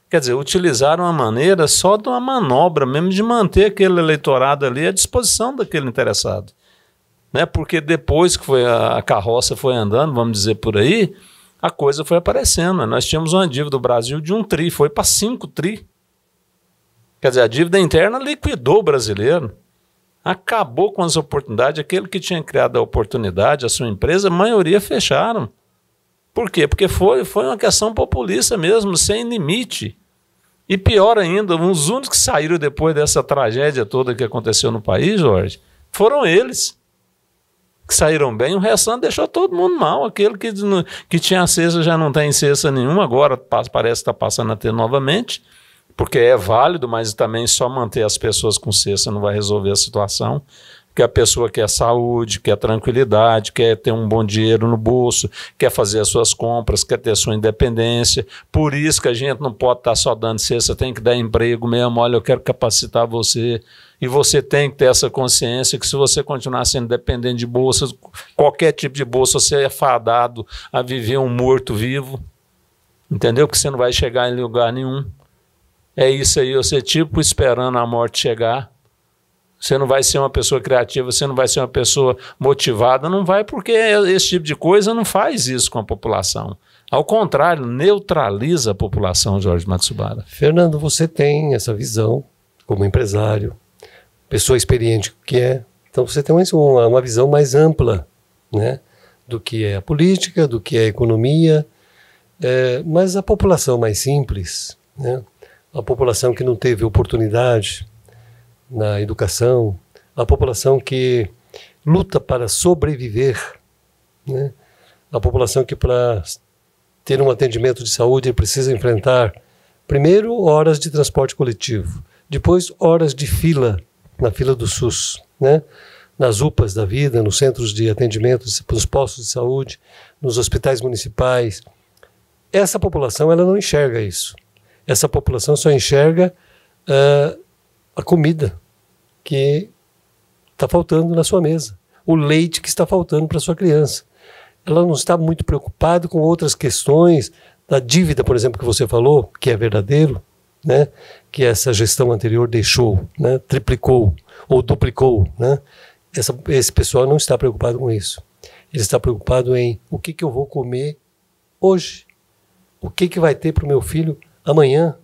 Quer dizer, utilizaram uma maneira só de uma manobra mesmo de manter aquele eleitorado ali à disposição daquele interessado né? Porque depois que foi a, a carroça foi andando, vamos dizer por aí, a coisa foi aparecendo. Né? Nós tínhamos uma dívida do Brasil de um tri, foi para cinco tri. Quer dizer, a dívida interna liquidou o brasileiro, acabou com as oportunidades. Aquele que tinha criado a oportunidade, a sua empresa, a maioria fecharam. Por quê? Porque foi, foi uma questão populista mesmo, sem limite. E pior ainda, os únicos que saíram depois dessa tragédia toda que aconteceu no país, Jorge, foram eles que saíram bem, o restante deixou todo mundo mal. Aquele que, que tinha cesta já não tem cesta nenhuma, agora parece que está passando a ter novamente, porque é válido, mas também só manter as pessoas com cesta não vai resolver a situação que a pessoa quer saúde, quer tranquilidade, quer ter um bom dinheiro no bolso, quer fazer as suas compras, quer ter sua independência. Por isso que a gente não pode estar tá só dando cesta, tem que dar emprego mesmo. Olha, eu quero capacitar você. E você tem que ter essa consciência que se você continuar sendo dependente de bolsa, qualquer tipo de bolsa, você é fadado a viver um morto-vivo. Entendeu? Porque você não vai chegar em lugar nenhum. É isso aí, você tipo esperando a morte chegar. Você não vai ser uma pessoa criativa, você não vai ser uma pessoa motivada, não vai, porque esse tipo de coisa não faz isso com a população. Ao contrário, neutraliza a população, Jorge Matsubara. Fernando, você tem essa visão como empresário, pessoa experiente que é. Então você tem uma, uma visão mais ampla né, do que é a política, do que é a economia. É, mas a população mais simples, né, a população que não teve oportunidade, na educação, a população que luta para sobreviver, né? a população que para ter um atendimento de saúde precisa enfrentar primeiro horas de transporte coletivo, depois horas de fila na fila do SUS, né? nas UPAs da vida, nos centros de atendimento, nos postos de saúde, nos hospitais municipais. Essa população ela não enxerga isso. Essa população só enxerga uh, a comida que está faltando na sua mesa, o leite que está faltando para sua criança. Ela não está muito preocupada com outras questões da dívida, por exemplo, que você falou, que é verdadeiro, né? Que essa gestão anterior deixou, né? Triplicou ou duplicou, né? Essa, esse pessoal não está preocupado com isso. Ele está preocupado em o que, que eu vou comer hoje, o que, que vai ter para o meu filho amanhã,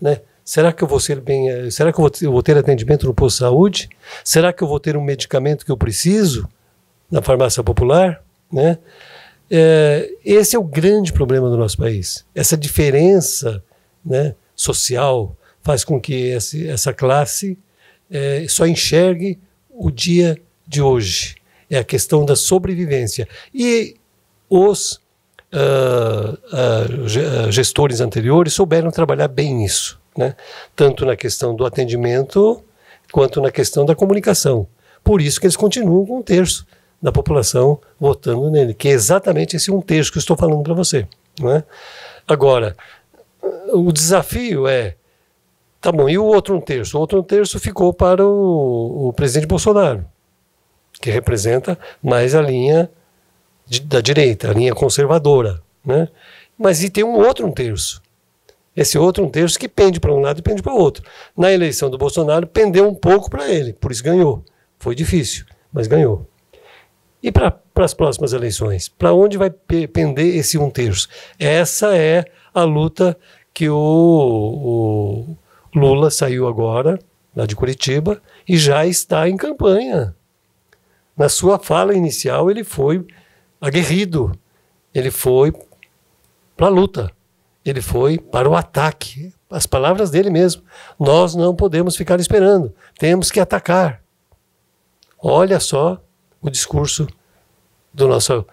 né? Será que eu vou ser bem? Eh, será que eu vou ter atendimento no posto de saúde? Será que eu vou ter um medicamento que eu preciso na farmácia popular? Né? É, esse é o grande problema do nosso país. Essa diferença né, social faz com que esse, essa classe é, só enxergue o dia de hoje. É a questão da sobrevivência. E os uh, uh, gestores anteriores souberam trabalhar bem isso né? tanto na questão do atendimento quanto na questão da comunicação. Por isso que eles continuam com um terço da população votando nele, que é exatamente esse um terço que eu estou falando para você. Né? Agora, o desafio é, tá bom, e o outro um terço? O outro um terço ficou para o, o presidente Bolsonaro, que representa mais a linha de, da direita, a linha conservadora, né? Mas e tem um outro um terço esse outro é um texto que pende para um lado e pende para o outro. Na eleição do Bolsonaro, pendeu um pouco para ele, por isso ganhou. Foi difícil, mas ganhou. E para as próximas eleições? Para onde vai pender esse um terço? Essa é a luta que o, o Lula saiu agora, lá de Curitiba, e já está em campanha. Na sua fala inicial, ele foi aguerrido, ele foi para a luta. Ele foi para o ataque. As palavras dele mesmo. Nós não podemos ficar esperando. Temos que atacar. Olha só o discurso do nosso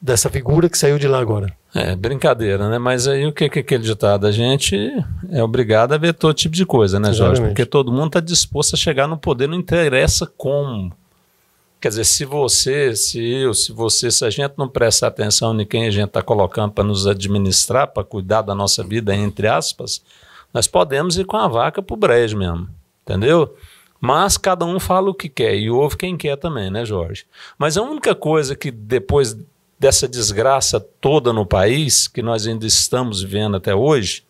dessa figura que saiu de lá agora. É, brincadeira, né? Mas aí o que, que aquele tá ditado? A gente é obrigado a ver todo tipo de coisa, né, Jorge? Exatamente. Porque todo mundo está disposto a chegar no poder, não interessa como. Quer dizer, se você, se eu, se você, se a gente não prestar atenção em quem a gente está colocando para nos administrar, para cuidar da nossa vida, entre aspas, nós podemos ir com a vaca para o brejo mesmo, entendeu? Mas cada um fala o que quer e ouve quem quer também, né, Jorge? Mas a única coisa que depois dessa desgraça toda no país, que nós ainda estamos vivendo até hoje,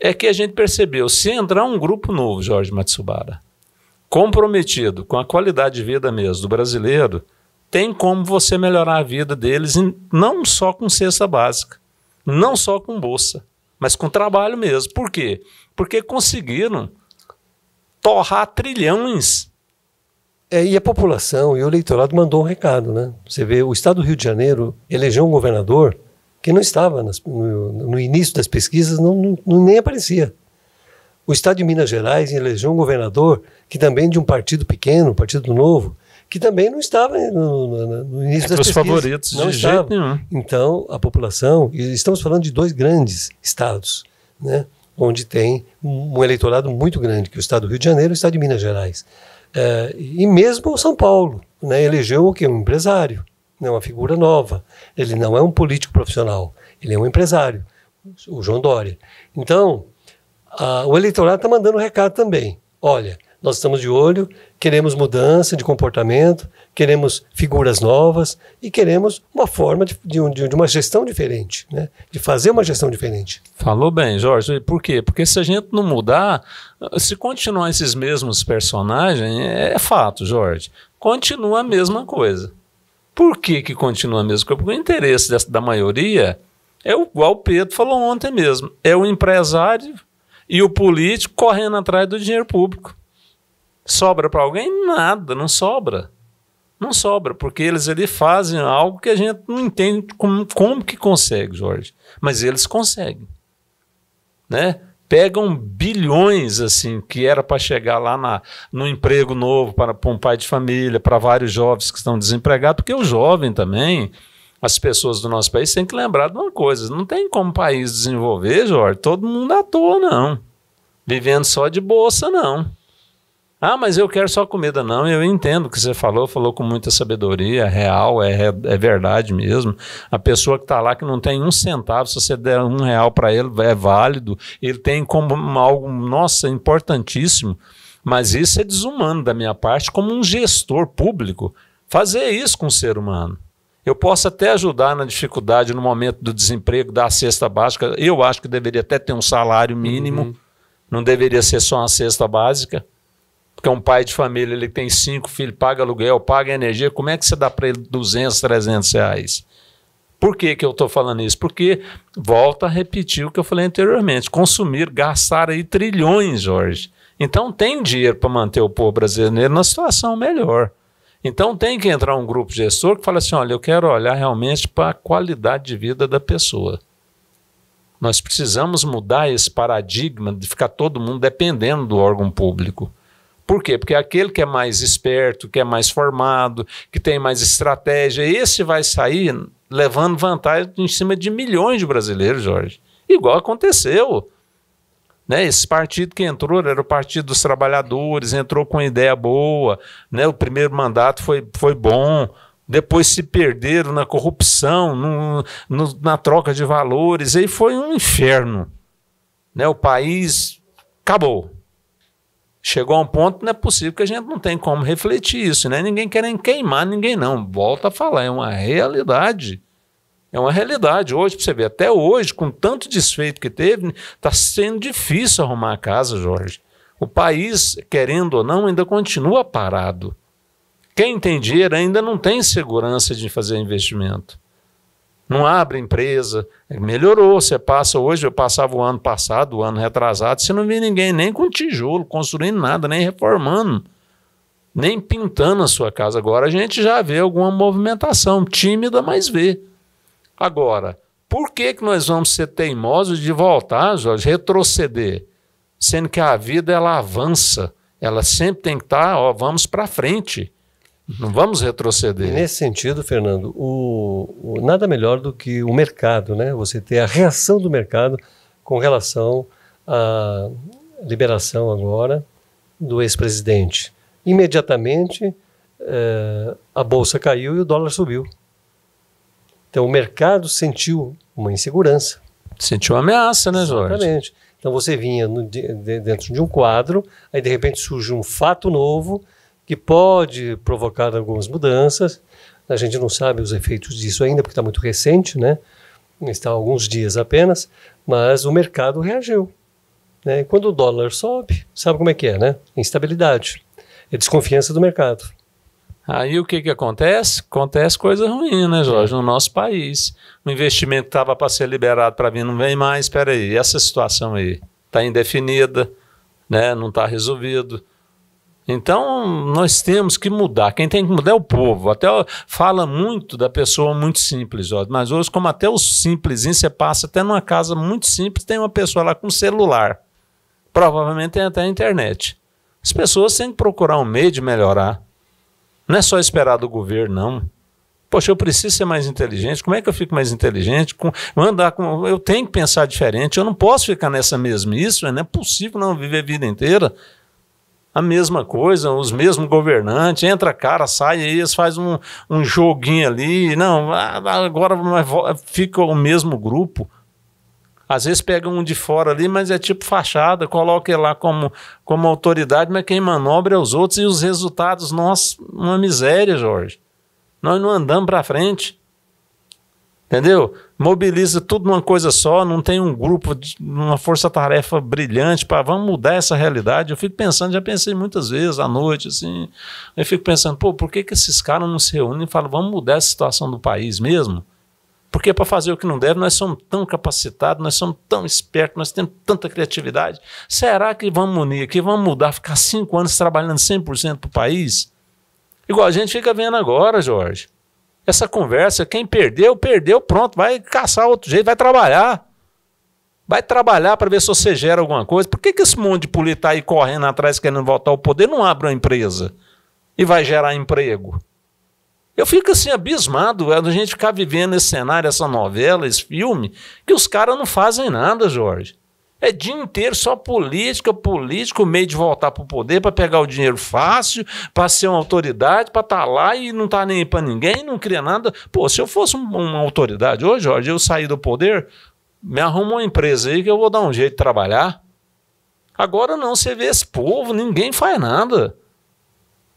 é que a gente percebeu, se entrar um grupo novo, Jorge Matsubara, comprometido com a qualidade de vida mesmo do brasileiro, tem como você melhorar a vida deles não só com cesta básica, não só com bolsa, mas com trabalho mesmo. Por quê? Porque conseguiram torrar trilhões. É, e a população e o eleitorado mandou um recado, né? Você vê, o estado do Rio de Janeiro elegeu um governador que não estava nas, no, no, início das pesquisas, não, não, nem aparecia. O estado de Minas Gerais elegeu um governador que também de um partido pequeno, um Partido Novo, que também não estava no, no, no início Entre é das os favoritos, não de estava. jeito nenhum. Então, a população, estamos falando de dois grandes estados, né? onde tem um eleitorado muito grande, que é o estado do Rio de Janeiro e o estado de Minas Gerais. É, e mesmo o São Paulo, né? elegeu o quê? Um empresário, né? uma figura nova. Ele não é um político profissional, ele é um empresário, o João Dória. Então, ah, o eleitorado está mandando um recado também. Olha, nós estamos de olho, queremos mudança de comportamento, queremos figuras novas e queremos uma forma de, de, de, uma gestão diferente, né? de fazer uma gestão diferente. Falou bem, Jorge. Por quê? Porque se a gente não mudar, se continuar esses mesmos personagens, é, é fato, Jorge, continua a mesma coisa. Por que, que continua a mesma coisa? Porque o interesse dessa, da maioria é igual o Pedro falou ontem mesmo, é o empresário e o político correndo atrás do dinheiro público. Sobra para alguém? Nada, não sobra. Não sobra, porque eles ali fazem algo que a gente não entende como, como que consegue, Jorge. Mas eles conseguem. Né? Pegam bilhões assim que era para chegar lá na, no emprego novo para, para um pai de família, para vários jovens que estão desempregados, porque o jovem também, as pessoas do nosso país têm que lembrar de uma coisa: não tem como o país desenvolver, Jorge, todo mundo à toa, não. Vivendo só de bolsa, não. Ah, mas eu quero só comida. Não, eu entendo o que você falou, falou com muita sabedoria, é real, é, é, é verdade mesmo. A pessoa que está lá que não tem um centavo, se você der um real para ele, é válido. Ele tem como algo, nossa, importantíssimo. Mas isso é desumano da minha parte, como um gestor público, fazer isso com o ser humano. Eu posso até ajudar na dificuldade no momento do desemprego, da cesta básica. Eu acho que deveria até ter um salário mínimo, uhum. não deveria ser só uma cesta básica. Porque um pai de família, ele tem cinco filhos, paga aluguel, paga energia, como é que você dá para ele 200, 300 reais? Por que, que eu estou falando isso? Porque, volta a repetir o que eu falei anteriormente, consumir, gastar aí trilhões, Jorge. Então tem dinheiro para manter o povo brasileiro na situação melhor. Então tem que entrar um grupo gestor que fala assim: olha, eu quero olhar realmente para a qualidade de vida da pessoa. Nós precisamos mudar esse paradigma de ficar todo mundo dependendo do órgão público. Por quê? Porque aquele que é mais esperto, que é mais formado, que tem mais estratégia, esse vai sair levando vantagem em cima de milhões de brasileiros, Jorge. Igual aconteceu. Né? Esse partido que entrou era o Partido dos Trabalhadores, entrou com ideia boa, né? o primeiro mandato foi, foi bom, depois se perderam na corrupção, no, no, na troca de valores, aí foi um inferno. Né? O país acabou. Chegou a um ponto não é possível que a gente não tem como refletir isso, né? Ninguém querem queimar ninguém não. Volta a falar, é uma realidade. É uma realidade. Hoje, para você ver, até hoje, com tanto desfeito que teve, está sendo difícil arrumar a casa, Jorge. O país, querendo ou não, ainda continua parado. Quem tem dinheiro ainda não tem segurança de fazer investimento. Não abre empresa. Melhorou. Você passa hoje, eu passava o ano passado, o ano retrasado, você não via ninguém nem com tijolo, construindo nada, nem reformando, nem pintando a sua casa. Agora a gente já vê alguma movimentação, tímida, mas vê. Agora, por que, que nós vamos ser teimosos de voltar, Jorge, retroceder? Sendo que a vida ela avança, ela sempre tem que estar, ó, vamos para frente, não vamos retroceder. Nesse sentido, Fernando, o, o, nada melhor do que o mercado, né? Você ter a reação do mercado com relação à liberação agora do ex-presidente. Imediatamente, eh, a bolsa caiu e o dólar subiu. Então, o mercado sentiu uma insegurança. Sentiu uma ameaça, né, Jorge? Exatamente. Então, você vinha no, de, dentro de um quadro, aí, de repente, surge um fato novo que pode provocar algumas mudanças. A gente não sabe os efeitos disso ainda, porque está muito recente, né? Está há alguns dias apenas, mas o mercado reagiu. Né? Quando o dólar sobe, sabe como é que é, né? Instabilidade. É desconfiança do mercado. Aí o que, que acontece? Acontece coisa ruim, né, Jorge, no nosso país. O investimento que estava para ser liberado para vir não vem mais. Espera aí, essa situação aí está indefinida, né? não está resolvido. Então, nós temos que mudar. Quem tem que mudar é o povo. Até fala muito da pessoa muito simples, Jorge, mas hoje, como até o simplesinho, você passa até numa casa muito simples, tem uma pessoa lá com celular. Provavelmente tem até a internet. As pessoas têm que procurar um meio de melhorar. Não é só esperar do governo, não. Poxa, eu preciso ser mais inteligente. Como é que eu fico mais inteligente? Com, andar com, eu tenho que pensar diferente. Eu não posso ficar nessa mesma. Isso não é possível não viver a vida inteira a mesma coisa, os mesmos governantes, entra cara, sai, e eles fazem um, um joguinho ali, não, ah, agora fica o mesmo grupo. Às vezes pega um de fora ali, mas é tipo fachada, coloca ele lá como, como autoridade, mas quem manobra é os outros e os resultados, nós, uma miséria, Jorge. Nós não andamos para frente. Entendeu? Mobiliza tudo numa coisa só, não tem um grupo, uma força-tarefa brilhante para vamos mudar essa realidade. Eu fico pensando, já pensei muitas vezes à noite, assim. Eu fico pensando, pô, por que, que esses caras não se reúnem e falam, vamos mudar a situação do país mesmo? Porque para fazer o que não deve, nós somos tão capacitados, nós somos tão espertos, nós temos tanta criatividade. Será que vamos unir, que vamos mudar, ficar cinco anos trabalhando 100% para o país? Igual a gente fica vendo agora, Jorge. Essa conversa, quem perdeu, perdeu, pronto, vai caçar outro jeito, vai trabalhar. Vai trabalhar para ver se você gera alguma coisa. Por que, que esse monte de político está aí correndo atrás, querendo voltar ao poder, não abre uma empresa e vai gerar emprego? Eu fico assim abismado a gente ficar vivendo esse cenário, essa novela, esse filme, que os caras não fazem nada, Jorge. É dia inteiro só política, política, o meio de voltar para o poder para pegar o dinheiro fácil, para ser uma autoridade, para estar tá lá e não estar tá nem para ninguém, não cria nada. Pô, se eu fosse uma autoridade hoje, Jorge, eu saí do poder, me arruma uma empresa aí que eu vou dar um jeito de trabalhar. Agora não, você vê esse povo, ninguém faz nada.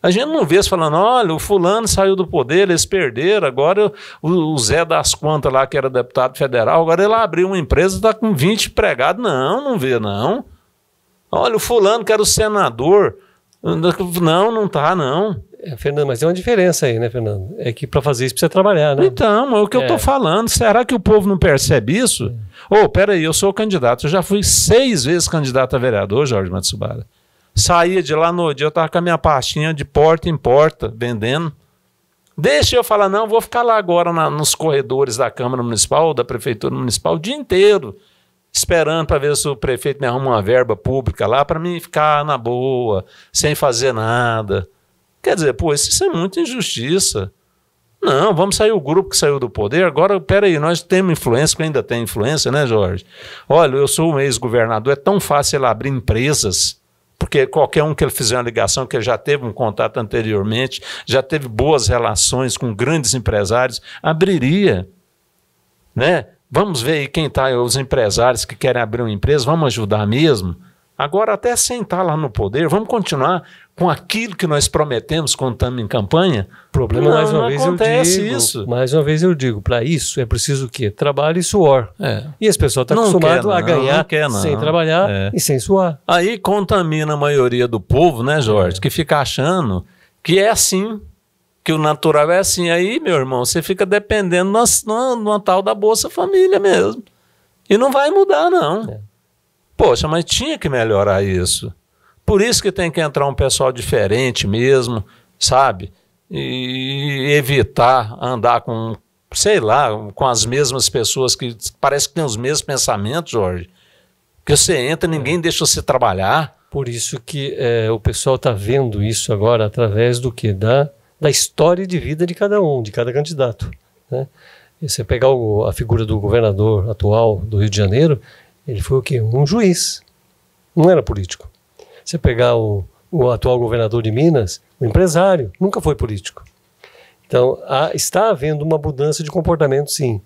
A gente não vê falando, olha, o fulano saiu do poder, eles perderam, agora o, Zé das Contas lá, que era deputado federal, agora ele abriu uma empresa e está com 20 empregados. Não, não vê, não. Olha, o fulano que era o senador. Não, não tá, não. É, Fernando, mas tem uma diferença aí, né, Fernando? É que para fazer isso precisa trabalhar, né? Então, é o que é. eu estou falando. Será que o povo não percebe isso? É. Ô, é. oh, peraí, eu sou candidato. Eu já fui seis vezes candidato a vereador, Jorge Matsubara. Saía de lá no dia, eu tava com a minha pastinha de porta em porta, vendendo. Deixa eu falar, não, vou ficar lá agora na, nos corredores da Câmara Municipal, da Prefeitura Municipal, o dia inteiro, esperando para ver se o prefeito me arruma uma verba pública lá para mim ficar na boa, sem fazer nada. Quer dizer, pô, isso é muita injustiça. Não, vamos sair o grupo que saiu do poder. Agora, peraí, nós temos influência, que ainda tem influência, né, Jorge? Olha, eu sou um ex-governador, é tão fácil ele abrir empresas porque qualquer um que ele fizer uma ligação, que já teve um contato anteriormente, já teve boas relações com grandes empresários, abriria. Né? Vamos ver aí quem está, os empresários que querem abrir uma empresa, vamos ajudar mesmo? Agora, até sentar tá lá no poder, vamos continuar com aquilo que nós prometemos quando estamos em campanha? Problema, não, mais uma não vez acontece eu digo, isso. Mais uma vez eu digo, para isso é preciso o quê? Trabalho e suor. É. E esse pessoal está acostumado quer, a ganhar quer, sem trabalhar é. e sem suar. Aí contamina a maioria do povo, né, Jorge? É. Que fica achando que é assim, que o natural é assim. Aí, meu irmão, você fica dependendo de uma tal da Bolsa Família mesmo. E não vai mudar, não. É. Poxa, mas tinha que melhorar isso. Por isso que tem que entrar um pessoal diferente mesmo, sabe? E evitar andar com, sei lá, com as mesmas pessoas que parece que têm os mesmos pensamentos, Jorge. Que você entra, ninguém deixa você trabalhar. Por isso que é, o pessoal está vendo isso agora através do que? Da, da história de vida de cada um, de cada candidato. Né? E você pegar o, a figura do governador atual do Rio de Janeiro, ele foi o quê? Um juiz. Não era político. Você pegar o, o atual governador de Minas, um empresário, nunca foi político. Então, há, está havendo uma mudança de comportamento, sim.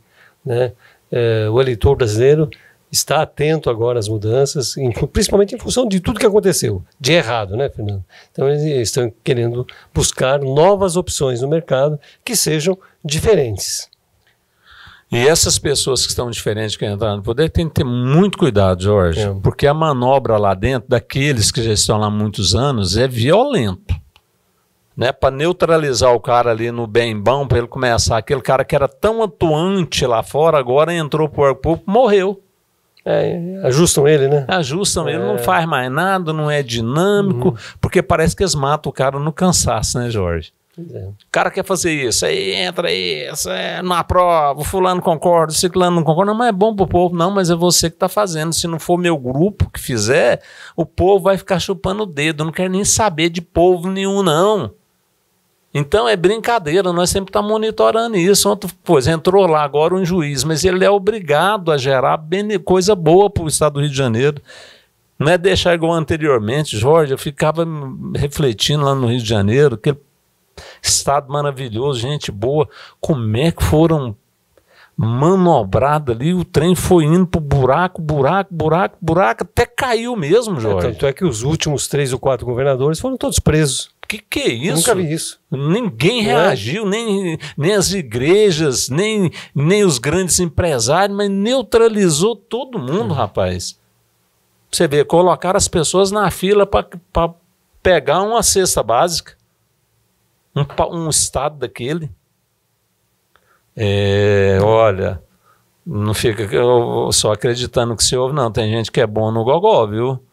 Né? É, o eleitor brasileiro está atento agora às mudanças, em, principalmente em função de tudo que aconteceu, de errado, né, Fernando? Então, eles estão querendo buscar novas opções no mercado que sejam diferentes. E essas pessoas que estão diferentes, que entraram no poder, têm que ter muito cuidado, Jorge, é. porque a manobra lá dentro, daqueles que já estão lá há muitos anos, é violenta. Né, para neutralizar o cara ali no bem bom, para ele começar. Aquele cara que era tão atuante lá fora, agora entrou para o público, morreu. É, ajustam ele, né? Ajustam é. ele, não faz mais nada, não é dinâmico, uhum. porque parece que eles matam o cara no cansaço, né, Jorge? É. O cara quer fazer isso, aí entra isso, é, não aprova, o fulano concorda, o ciclano não concorda, não, mas é bom pro povo, não, mas é você que tá fazendo. Se não for meu grupo que fizer, o povo vai ficar chupando o dedo, não quer nem saber de povo nenhum, não. Então é brincadeira, nós sempre estamos tá monitorando isso. Ontem, pois, entrou lá agora um juiz, mas ele é obrigado a gerar coisa boa para o estado do Rio de Janeiro. Não é deixar igual anteriormente, Jorge. Eu ficava refletindo lá no Rio de Janeiro, que Estado maravilhoso, gente boa. Como é que foram manobrado ali, o trem foi indo pro buraco, buraco, buraco, buraco, até caiu mesmo, é, Jorge. É, tanto é que os últimos três ou quatro governadores foram todos presos. Que que é isso? Nunca vi isso. Ninguém é. reagiu, nem, nem as igrejas, nem, nem os grandes empresários, mas neutralizou todo mundo, hum. rapaz. Você vê, colocar as pessoas na fila para pegar uma cesta básica um, um estado daquele. É, olha, não fica só acreditando que se ouve, não. Tem gente que é bom no gogó, viu?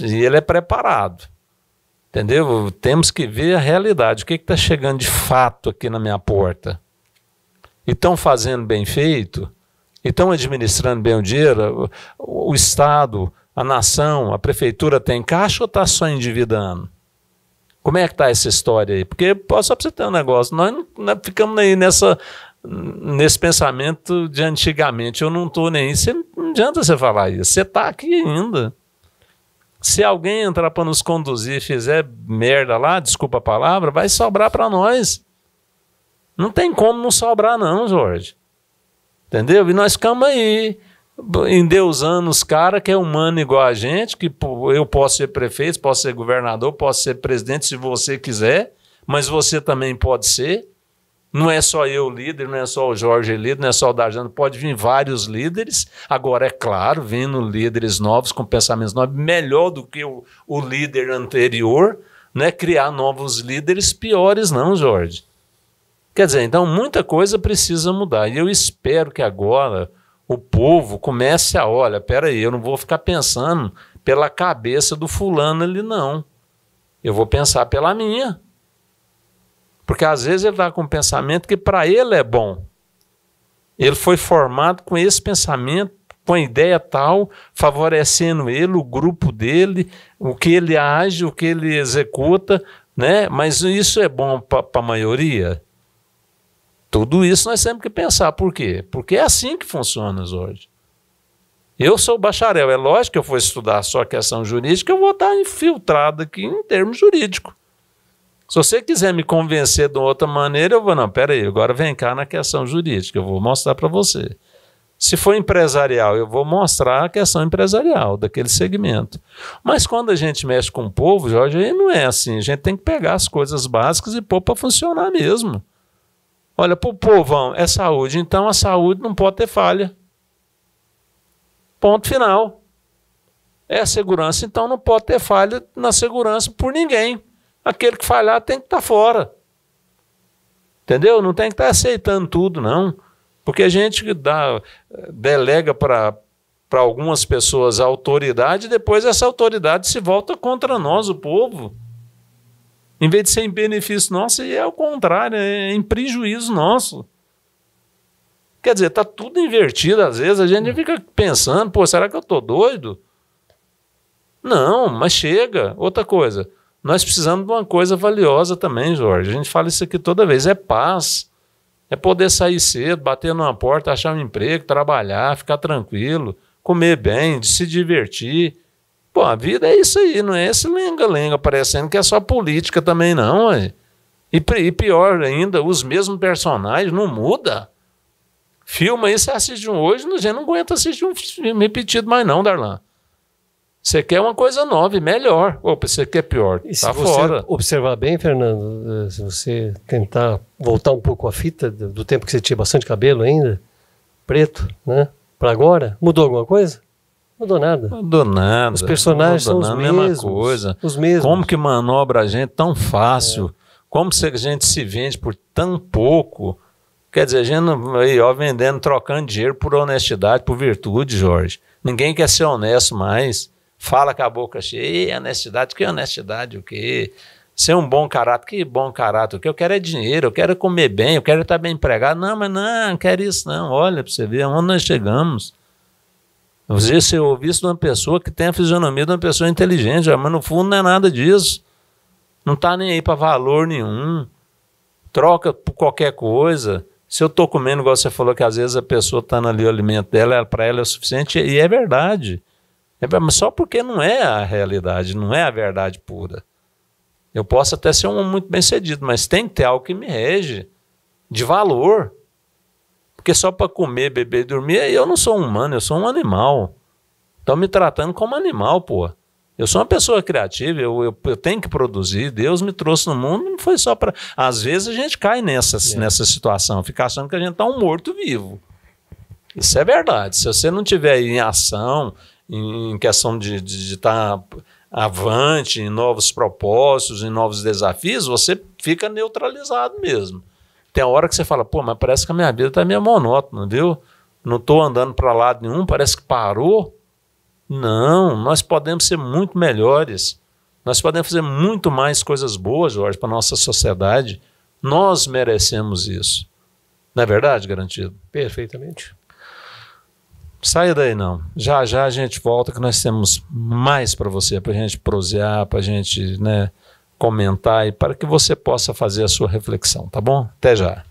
E ele é preparado. Entendeu? Temos que ver a realidade. O que está chegando de fato aqui na minha porta? E estão fazendo bem feito? E estão administrando bem o dinheiro? O, o Estado, a nação, a prefeitura tem caixa ou está só endividando? Como é que tá essa história aí? Porque só para você ter um negócio, nós, não, nós né, ficamos aí nessa, nesse pensamento de antigamente, eu não estou nem aí. não adianta você falar isso, você tá aqui ainda. Se alguém entrar para nos conduzir e fizer merda lá, desculpa a palavra, vai sobrar para nós. Não tem como não sobrar, não, Jorge. Entendeu? E nós ficamos aí em Deus anos cara que é humano igual a gente, que eu posso ser prefeito, posso ser governador, posso ser presidente se você quiser, mas você também pode ser. Não é só eu líder, não é só o Jorge líder, não é só o Darjano, pode vir vários líderes. Agora, é claro, vindo líderes novos, com pensamentos novos, melhor do que o, o líder anterior, não é criar novos líderes piores, não, Jorge. Quer dizer, então muita coisa precisa mudar. E eu espero que agora o povo comece a olha, espera aí, eu não vou ficar pensando pela cabeça do fulano ali não. Eu vou pensar pela minha. Porque às vezes ele vai tá com um pensamento que para ele é bom. Ele foi formado com esse pensamento, com a ideia tal, favorecendo ele, o grupo dele, o que ele age, o que ele executa, né? Mas isso é bom para a maioria? Tudo isso nós temos que pensar. Por quê? Porque é assim que funciona hoje. Eu sou bacharel, é lógico que eu for estudar só a questão jurídica, eu vou estar infiltrado aqui em termos jurídicos. Se você quiser me convencer de outra maneira, eu vou, não, peraí, agora vem cá na questão jurídica, eu vou mostrar para você. Se for empresarial, eu vou mostrar a questão empresarial daquele segmento. Mas quando a gente mexe com o povo, Jorge, aí não é assim. A gente tem que pegar as coisas básicas e pôr para funcionar mesmo. Olha, para o povão é saúde, então a saúde não pode ter falha. Ponto final. É segurança, então não pode ter falha na segurança por ninguém. Aquele que falhar tem que estar tá fora. Entendeu? Não tem que estar tá aceitando tudo, não. Porque a gente dá, delega para algumas pessoas a autoridade e depois essa autoridade se volta contra nós, o povo. Em vez de ser em benefício nosso, é o contrário, é em prejuízo nosso. Quer dizer, tá tudo invertido às vezes, a gente fica pensando, pô, será que eu tô doido? Não, mas chega. Outra coisa, nós precisamos de uma coisa valiosa também, Jorge. A gente fala isso aqui toda vez, é paz. É poder sair cedo, bater numa porta, achar um emprego, trabalhar, ficar tranquilo, comer bem, se divertir. Pô, a vida é isso aí, não é esse lenga-lenga, parecendo que é só política também, não, ué. E, pior ainda, os mesmos personagens não muda. Filma aí, você assiste um hoje, não aguenta assistir um filme repetido mais, não, Darlan. Você quer uma coisa nova e melhor. Ou você quer pior. E tá se você fora. observar bem, Fernando, eh, se você tentar voltar um pouco a fita do tempo que você tinha bastante cabelo ainda, preto, né? Para agora, mudou alguma coisa? Mudou nada. Mudou nada. Os personagens são os é mesmos. mesma coisa. Os mesmos. Como que manobra a gente tão fácil? É. Como se a gente se vende por tão pouco? Quer dizer, a gente não, aí, ó, vendendo, trocando dinheiro por honestidade, por virtude, Jorge. Ninguém quer ser honesto mais. Fala com a boca cheia, honestidade, que honestidade, o quê? ser um bom caráter. Que bom caráter? O que eu quero é dinheiro, eu quero comer bem, eu quero estar bem empregado. Não, mas não, não quero isso não. Olha para você ver onde nós chegamos. Você se ouvido de uma pessoa que tem a fisionomia de uma pessoa inteligente, mas no fundo não é nada disso. Não está nem aí para valor nenhum. Troca por qualquer coisa. Se eu estou comendo, igual você falou, que às vezes a pessoa está ali o alimento dela, é, para ela é o suficiente, e é verdade. É, mas só porque não é a realidade, não é a verdade pura. Eu posso até ser um muito bem-sucedido, mas tem que ter algo que me rege de valor. Porque só para comer, beber e dormir, eu não sou humano, eu sou um animal. Estão me tratando como animal, pô. Eu sou uma pessoa criativa, eu, eu, eu, tenho que produzir. Deus me trouxe no mundo, não foi só para. Às vezes a gente cai nessa, é. nessa situação, fica achando que a gente está um morto-vivo. Isso é verdade. Se você não tiver em ação, em questão de estar de, tá avante, em novos propósitos, em novos desafios, você fica neutralizado mesmo. Tem hora que você fala, pô, mas parece que a minha vida está meio monótona, viu? Não estou andando para lado nenhum, parece que parou. Não, nós podemos ser muito melhores. Nós podemos fazer muito mais coisas boas, Jorge, para a nossa sociedade. Nós merecemos isso. Não é verdade, garantido? Perfeitamente. Saia daí não. Já já a gente volta que nós temos mais para você, para a gente prosear, para a gente né, comentar e para que você possa fazer a sua reflexão, tá bom? Até já.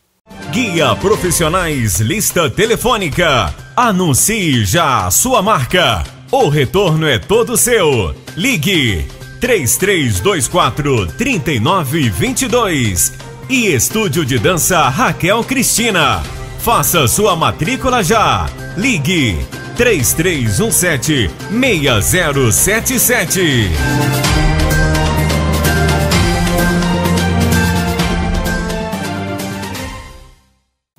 Guia Profissionais Lista Telefônica. Anuncie já a sua marca. O retorno é todo seu. Ligue 3324 3922 e Estúdio de Dança Raquel Cristina. Faça sua matrícula já. Ligue 3317 6077.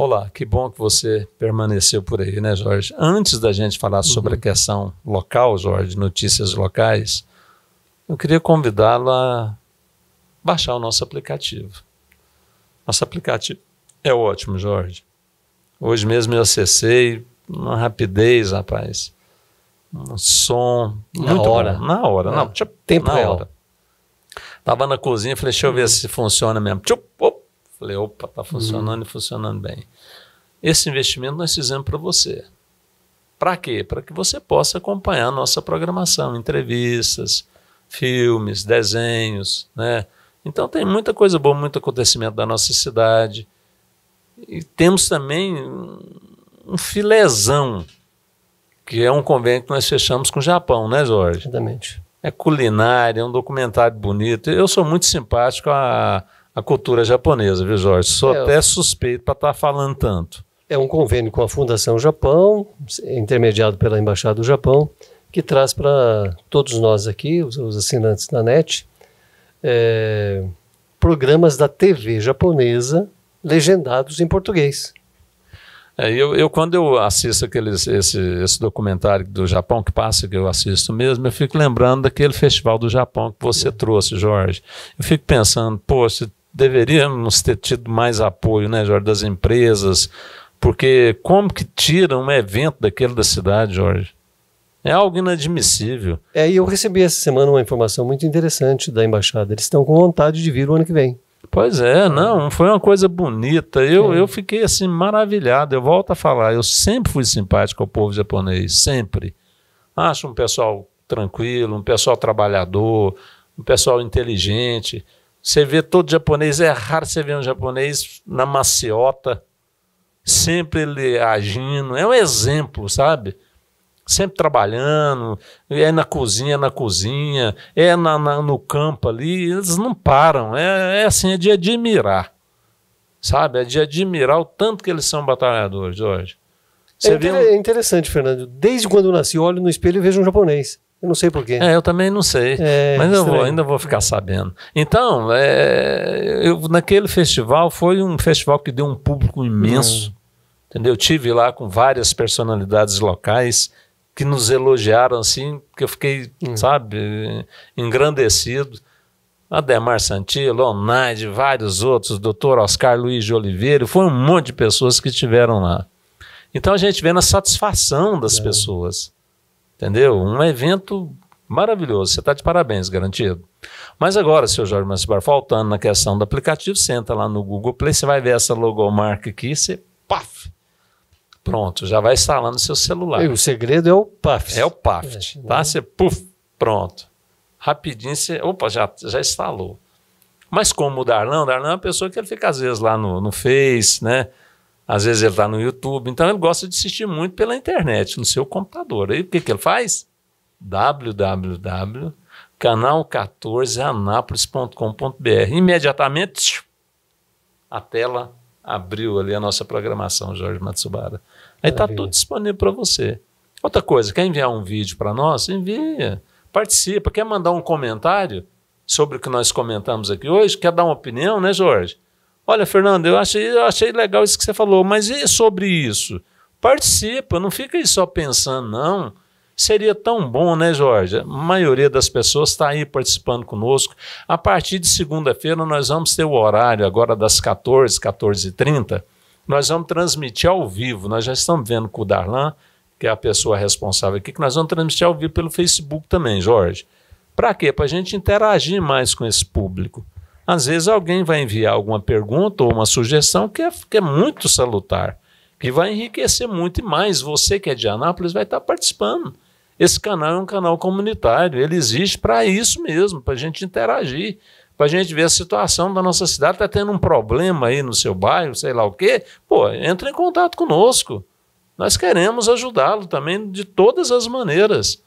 Olá, que bom que você permaneceu por aí, né, Jorge? Antes da gente falar uhum. sobre a questão local, Jorge, notícias locais, eu queria convidá-la a baixar o nosso aplicativo. Nosso aplicativo é ótimo, Jorge. Hoje mesmo eu acessei, uma rapidez, rapaz. Um som. Na hora. Bom. Na hora. É. Na, Tempo na real. hora. Tava na cozinha, falei, deixa eu ver uhum. se funciona mesmo. Tchup, Falei, opa, está uhum. funcionando uhum. e funcionando bem. Esse investimento nós fizemos para você. Para quê? Para que você possa acompanhar a nossa programação, entrevistas, filmes, desenhos, né? Então tem muita coisa boa, muito acontecimento da nossa cidade. E temos também um filezão, que é um convênio que nós fechamos com o Japão, né, Jorge? Exatamente. É culinária, é um documentário bonito. Eu sou muito simpático a a cultura japonesa, viu, Jorge? Sou é, até suspeito para estar tá falando tanto. É um convênio com a Fundação Japão, intermediado pela Embaixada do Japão, que traz para todos nós aqui, os, os assinantes da NET, é, programas da TV japonesa legendados em português. É, eu, eu, quando eu assisto aqueles, esse, esse, documentário do Japão que passa, que eu assisto mesmo, eu fico lembrando daquele festival do Japão que você é. trouxe, Jorge. Eu fico pensando, poxa, deveríamos ter tido mais apoio, né, Jorge, das empresas, porque como que tira um evento daquele da cidade, Jorge? É algo inadmissível. É, e eu recebi essa semana uma informação muito interessante da embaixada. Eles estão com vontade de vir o ano que vem. Pois é, não, foi uma coisa bonita. Eu, é. eu fiquei assim maravilhado. Eu volto a falar, eu sempre fui simpático ao povo japonês, sempre. Acho um pessoal tranquilo, um pessoal trabalhador, um pessoal inteligente. Você vê todo japonês, é raro você ver um japonês na maciota, sempre ele agindo, é um exemplo, sabe? Sempre trabalhando, é na cozinha, na cozinha, é na, na no campo ali, eles não param, é, é assim, é de admirar, sabe? É de admirar o tanto que eles são batalhadores, Jorge. É, inter... um... é, interessante, Fernando. Desde quando eu nasci, olho no espelho e vejo um japonês. Eu não sei porquê. É, eu também não sei. É, mas eu vou, ainda vou ficar sabendo. Então, é, eu, naquele festival foi um festival que deu um público imenso. Hum. Entendeu? Eu tive lá com várias personalidades locais que nos elogiaram assim, que eu fiquei, hum. sabe, engrandecido. Ademar Santillo, Onaide, vários outros, doutor Oscar Luiz de Oliveira, foi um monte de pessoas que estiveram lá. Então a gente vê na satisfação das é. pessoas. Entendeu? Um evento maravilhoso. Você está de parabéns, garantido. Mas agora, seu Jorge Macibar, faltando na questão do aplicativo, você entra lá no Google Play, você vai ver essa logomarca aqui, você paf! Pronto, já vai instalando seu celular. E o segredo é o PAF. É o PAF, é, tá? Né? Você puf, pronto. Rapidinho você, opa, já, já instalou. Mas como o Darlan, o Darlan é uma pessoa que ele fica às vezes lá no, no Face, né? Às vezes ele está no YouTube, então ele gosta de assistir muito pela internet, no seu computador. Aí o que, que ele faz? www.canal14anápolis.com.br. Imediatamente a tela abriu ali a nossa programação, Jorge Matsubara. Aí está tudo disponível para você. Outra coisa, quer enviar um vídeo para nós? Envia. Participa. Quer mandar um comentário sobre o que nós comentamos aqui hoje? Quer dar uma opinião, né, Jorge? Olha, Fernando, eu achei, eu achei legal isso que você falou, mas e sobre isso? Participa, não fica aí só pensando, não. Seria tão bom, né, Jorge? A maioria das pessoas está aí participando conosco. A partir de segunda-feira, nós vamos ter o horário agora das 14, 14h30. Nós vamos transmitir ao vivo. Nós já estamos vendo com o Darlan, que é a pessoa responsável aqui, que nós vamos transmitir ao vivo pelo Facebook também, Jorge. Para quê? Para a gente interagir mais com esse público às vezes alguém vai enviar alguma pergunta ou uma sugestão que é, que é muito salutar, que vai enriquecer muito e mais você que é de Anápolis vai estar participando. Esse canal é um canal comunitário, ele existe para isso mesmo, para a gente interagir, para a gente ver a situação da nossa cidade. Está tendo um problema aí no seu bairro, sei lá o quê. Pô, entra em contato conosco. Nós queremos ajudá-lo também de todas as maneiras.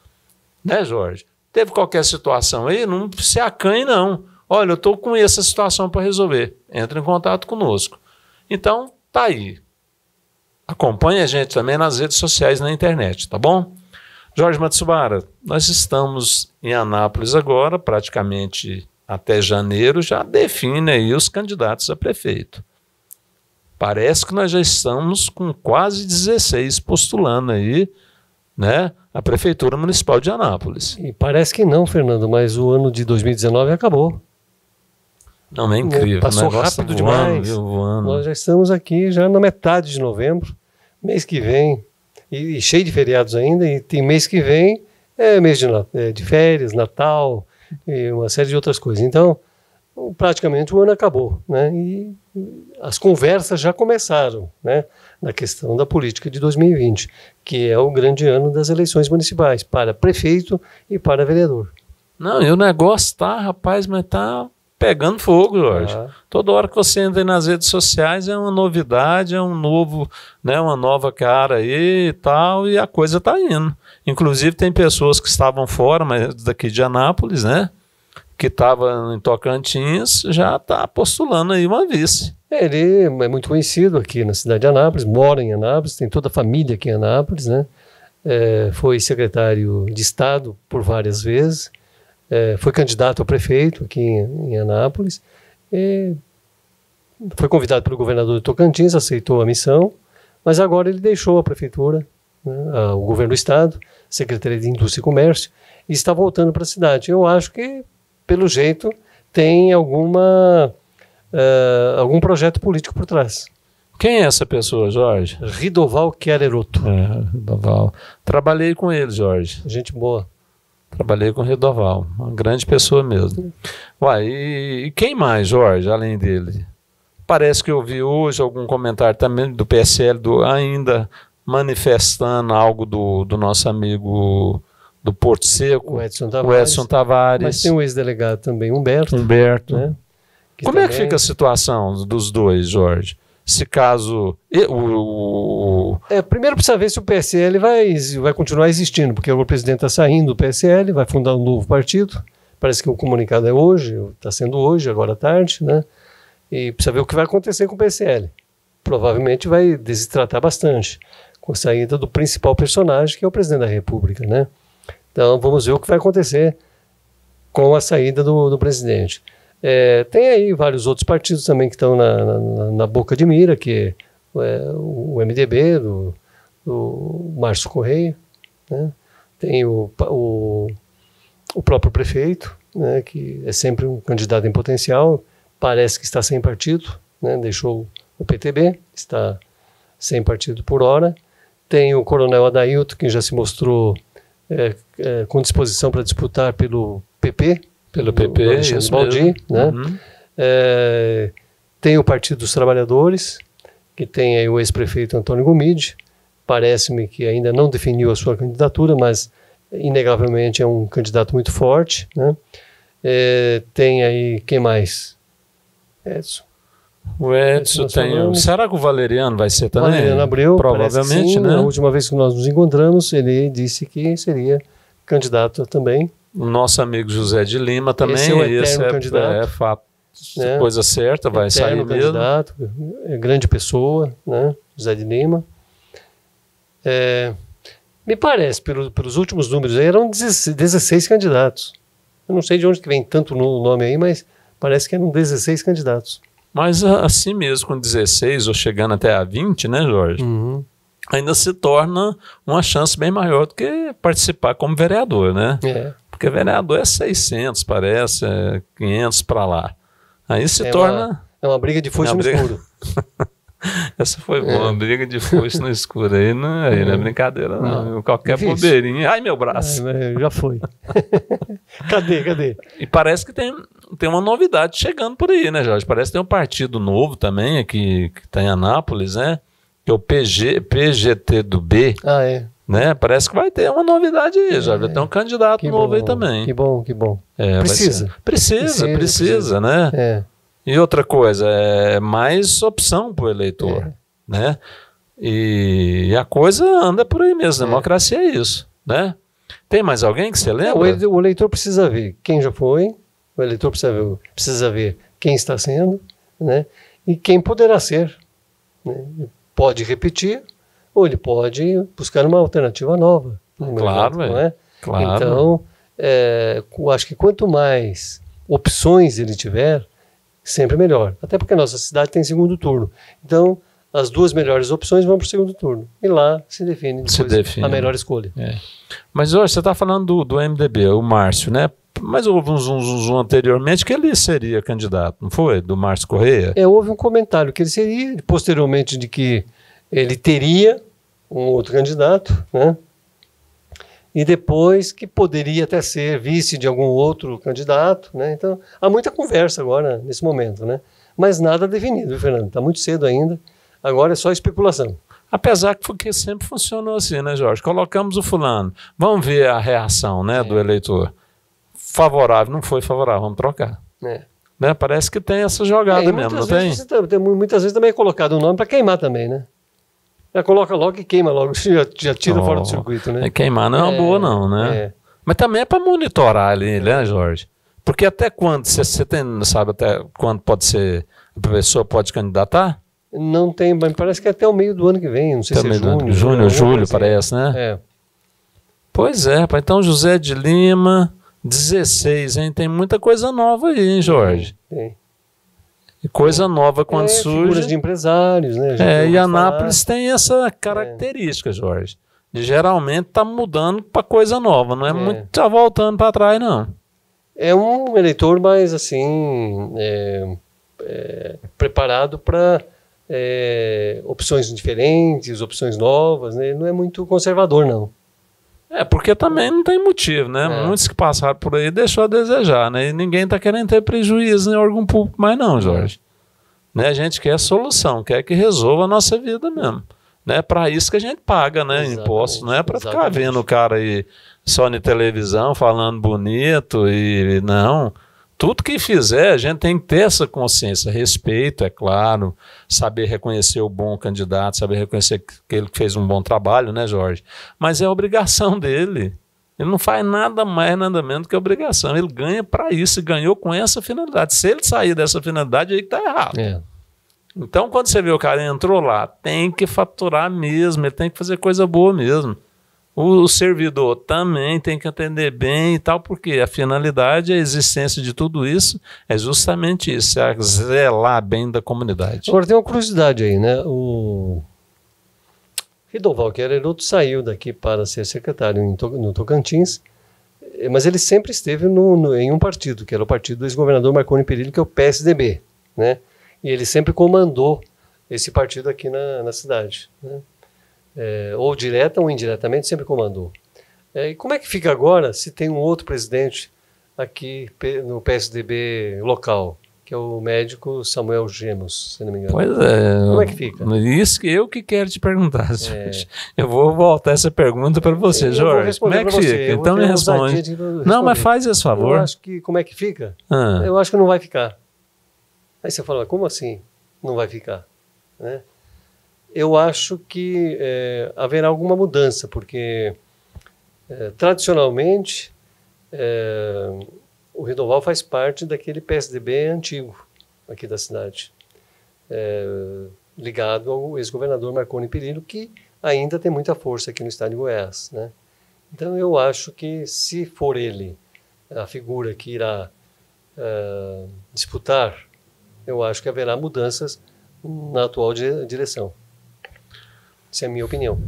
Né, Jorge? Teve qualquer situação aí, não se acanhe, não. Olha, eu estou com essa situação para resolver. Entra em contato conosco. Então, tá aí. Acompanhe a gente também nas redes sociais na internet, tá bom? Jorge Matsubara, nós estamos em Anápolis agora, praticamente até janeiro, já define aí os candidatos a prefeito. Parece que nós já estamos com quase 16 postulando aí, né? A Prefeitura Municipal de Anápolis. E parece que não, Fernando, mas o ano de 2019 acabou. Não, é incrível. Passou né? rápido demais. Voando, Nós já estamos aqui já na metade de novembro, mês que vem, e, e cheio de feriados ainda, e tem mês que vem, é mês de, é, de férias, Natal, e uma série de outras coisas. Então, praticamente o ano acabou, né? E as conversas já começaram, né? Na questão da política de 2020, que é o grande ano das eleições municipais para prefeito e para vereador. Não, eu o negócio tá, rapaz, mas tá pegando fogo, Jorge. Uhum. Toda hora que você entra nas redes sociais é uma novidade, é um novo, né, uma nova cara aí e tal, e a coisa tá indo. Inclusive tem pessoas que estavam fora, mas daqui de Anápolis, né, que estava em Tocantins, já está postulando aí uma vice. É, ele é muito conhecido aqui na cidade de Anápolis, mora em Anápolis, tem toda a família aqui em Anápolis, né? É, foi secretário de Estado por várias vezes é, foi candidato a prefeito aqui em, em Anápolis, foi convidado pelo governador de Tocantins, aceitou a missão, mas agora ele deixou a prefeitura, né, a, o governo do estado, a Secretaria de Indústria e Comércio, e está voltando para a cidade. Eu acho que, pelo jeito, tem alguma uh, algum projeto político por trás. Quem é essa pessoa, Jorge? Ridoval Quereroto. É, Ridoval. Trabalhei com ele, Jorge. Gente boa. Trabalhei com o Redoval, uma grande pessoa mesmo. Uai, e, e, quem mais, Jorge, além dele? Parece que eu vi hoje algum comentário também do PSL, do, ainda manifestando algo do, do nosso amigo do Porto Seco, o Edson Tavares. O Edson Tavares. Mas tem o um ex-delegado também, Humberto. Humberto. Né? Como também... é que fica a situação dos dois, Jorge? se caso. O, é, primeiro precisa ver se o PSL vai, vai continuar existindo, porque o presidente está saindo do PSL, vai fundar um novo partido. Parece que o comunicado é hoje, está sendo hoje, agora à tarde, né? E precisa ver o que vai acontecer com o PSL. Provavelmente vai desestratar bastante com a saída do principal personagem, que é o presidente da República, né? Então vamos ver o que vai acontecer com a saída do, do presidente. É, tem aí vários outros partidos também que estão na, na, na boca de mira, que é o MDB, do, do Márcio Correia, né? tem o, o, o próprio prefeito, né? que é sempre um candidato em potencial, parece que está sem partido, né? deixou o PTB, está sem partido por hora. Tem o Coronel Adailto, que já se mostrou é, é, com disposição para disputar pelo PP, pelo PP, o Baldi, né? Uhum. É, tem o Partido dos Trabalhadores, que tem aí o ex-prefeito Antônio Gomide, parece-me que ainda não definiu a sua candidatura, mas inegavelmente é um candidato muito forte, né? É, tem aí, quem mais? Edson. O Edson tem. Será que o Valeriano vai ser também? Valeriano Abreu, provavelmente, sim, né? A última vez que nós nos encontramos, ele disse que seria candidato também. O nosso amigo José de Lima também. Esse é o esse é, candidato. É, fato. Né? Coisa certa, vai eterno sair candidato, mesmo. É grande pessoa, né? José de Lima. É, me parece, pelo, pelos últimos números, eram 16 candidatos. Eu não sei de onde que vem tanto nome aí, mas parece que eram 16 candidatos. Mas ah, assim mesmo, com 16 ou chegando até a 20, né, Jorge? Uhum. Ainda se torna uma chance bem maior do que participar como vereador, né? É. Porque vereador é 600, parece, é 500 para lá. Aí se é torna. Uma, é uma briga de foice no briga... escuro. Essa foi boa, é. uma briga de foice no escuro. Aí não, é, aí é. não é brincadeira, não. não. Qualquer Difícil. bobeirinha. Ai, meu braço. Ai, já foi. cadê, cadê? E parece que tem, tem uma novidade chegando por aí, né, Jorge? Parece que tem um partido novo também aqui, que está em Anápolis, né? Que é o PG, PGT do B. Ah, é né? Parece que vai ter uma novidade aí, já, é, ter tem um candidato novo bom, aí também. Que bom, que bom. É, precisa. precisa, precisa, precisa, né? É. E outra coisa, é mais opção para o eleitor, é. né? E, e a coisa anda por aí mesmo, é. democracia é isso, né? Tem mais alguém que você lembra? O eleitor, o eleitor precisa ver quem já foi, o eleitor precisa ver, precisa ver quem está sendo, né? E quem poderá ser. Né? Pode repetir, ou ele pode buscar uma alternativa nova. Claro, mercado, é. é? Claro. Então, é, acho que quanto mais opções ele tiver, sempre melhor. Até porque a nossa cidade tem segundo turno. Então, as duas melhores opções vão para o segundo turno. E lá se define, se define. a melhor escolha. É. Mas hoje você está falando do, do MDB, o Márcio, né? Mas houve um zoom, zoom, zoom, anteriormente que ele seria candidato, não foi? Do Márcio Correia? É, houve um comentário que ele seria, posteriormente, de que ele teria um outro candidato, né? E depois que poderia até ser vice de algum outro candidato, né? Então, há muita conversa agora, nesse momento, né? Mas nada definido, viu, Fernando? Está muito cedo ainda, agora é só especulação. Apesar que porque sempre funcionou assim, né, Jorge? Colocamos o fulano, vamos ver a reação né, é. do eleitor. Favorável, não foi favorável, vamos trocar. É. Né? Parece que tem essa jogada é, mesmo, não tem? Tá, tem? Muitas vezes também é colocado o um nome para queimar também, né? Já é, coloca logo e queima logo, já, já tira oh, fora do circuito, né? É, queimar não é uma é, boa não, né? Mas também é para monitorar ali, né, Jorge? Porque até quando, você tem, sabe até quando pode ser, a pessoa pode candidatar? Não tem, mas parece que é até o meio do ano que vem, não sei até se é junho. Junho, né? julho, assim. parece, né? É. Pois é, então José de Lima, 16, hein? Tem muita coisa nova aí, hein, Jorge? Tem coisa é. nova quando é, surge. Figuras de empresários, né? É, e Anápolis falar. tem essa é. característica, é. Jorge. De geralmente tá mudando para coisa nova, não é, é. muito tá voltando para trás, não. É um eleitor mais assim é, preparado para opções diferentes, opções novas, né? Ele não é muito conservador, não. É, porque também não tem motivo, né? É. Muitos que passaram por aí deixou a desejar, né? E ninguém tá querendo ter prejuízo em órgão público mais não, Jorge. Né? A gente quer solução, quer que resolva a nossa vida mesmo. Né? Para isso que a gente paga né? imposto, não é para ficar vendo o cara aí só na televisão falando bonito e não. Tudo que fizer, a gente tem que ter essa consciência, respeito, é claro, saber reconhecer o bom candidato, saber reconhecer que ele fez um bom trabalho, né, Jorge? Mas é obrigação dele. Ele não faz nada mais, nada menos que obrigação. Ele ganha para isso, e ganhou com essa finalidade. Se ele sair dessa finalidade, aí que está errado. É. Então, quando você vê o cara entrou lá, tem que faturar mesmo, ele tem que fazer coisa boa mesmo. O, o servidor também tem que atender bem e tal, porque a finalidade, a existência de tudo isso é justamente isso, é zelar bem da comunidade. Agora tem uma curiosidade aí, né? O e Doval Quereroto saiu daqui para ser secretário no Tocantins, eh, mas ele sempre esteve no, no, em um partido, que era o partido do ex-governador Marconi Perillo, que é o PSDB. Né? E ele sempre comandou esse partido aqui na, na cidade. Né? É, ou direta ou indiretamente, sempre comandou. É, e como é que fica agora se tem um outro presidente aqui no PSDB local? que é o médico Samuel Gemos, se não me engano. Pois é. Como é que fica? É isso que eu que quero te perguntar. É. Eu vou voltar essa pergunta para você, eu Jorge. Como é que fica? Você. Então me responde. Não, mas faz esse favor. Eu acho que como é que fica? Ah. Eu acho que não vai ficar. Aí você fala, como assim não vai ficar? Né? Eu acho que é, haverá alguma mudança, porque é, tradicionalmente é, o Renoval faz parte daquele PSDB antigo aqui da cidade, é, ligado ao ex-governador Marconi Perillo, que ainda tem muita força aqui no estado de Goiás. Né? Então eu acho que se for ele a figura que irá é, disputar, eu acho que haverá mudanças na atual direção. Essa é a minha opinião.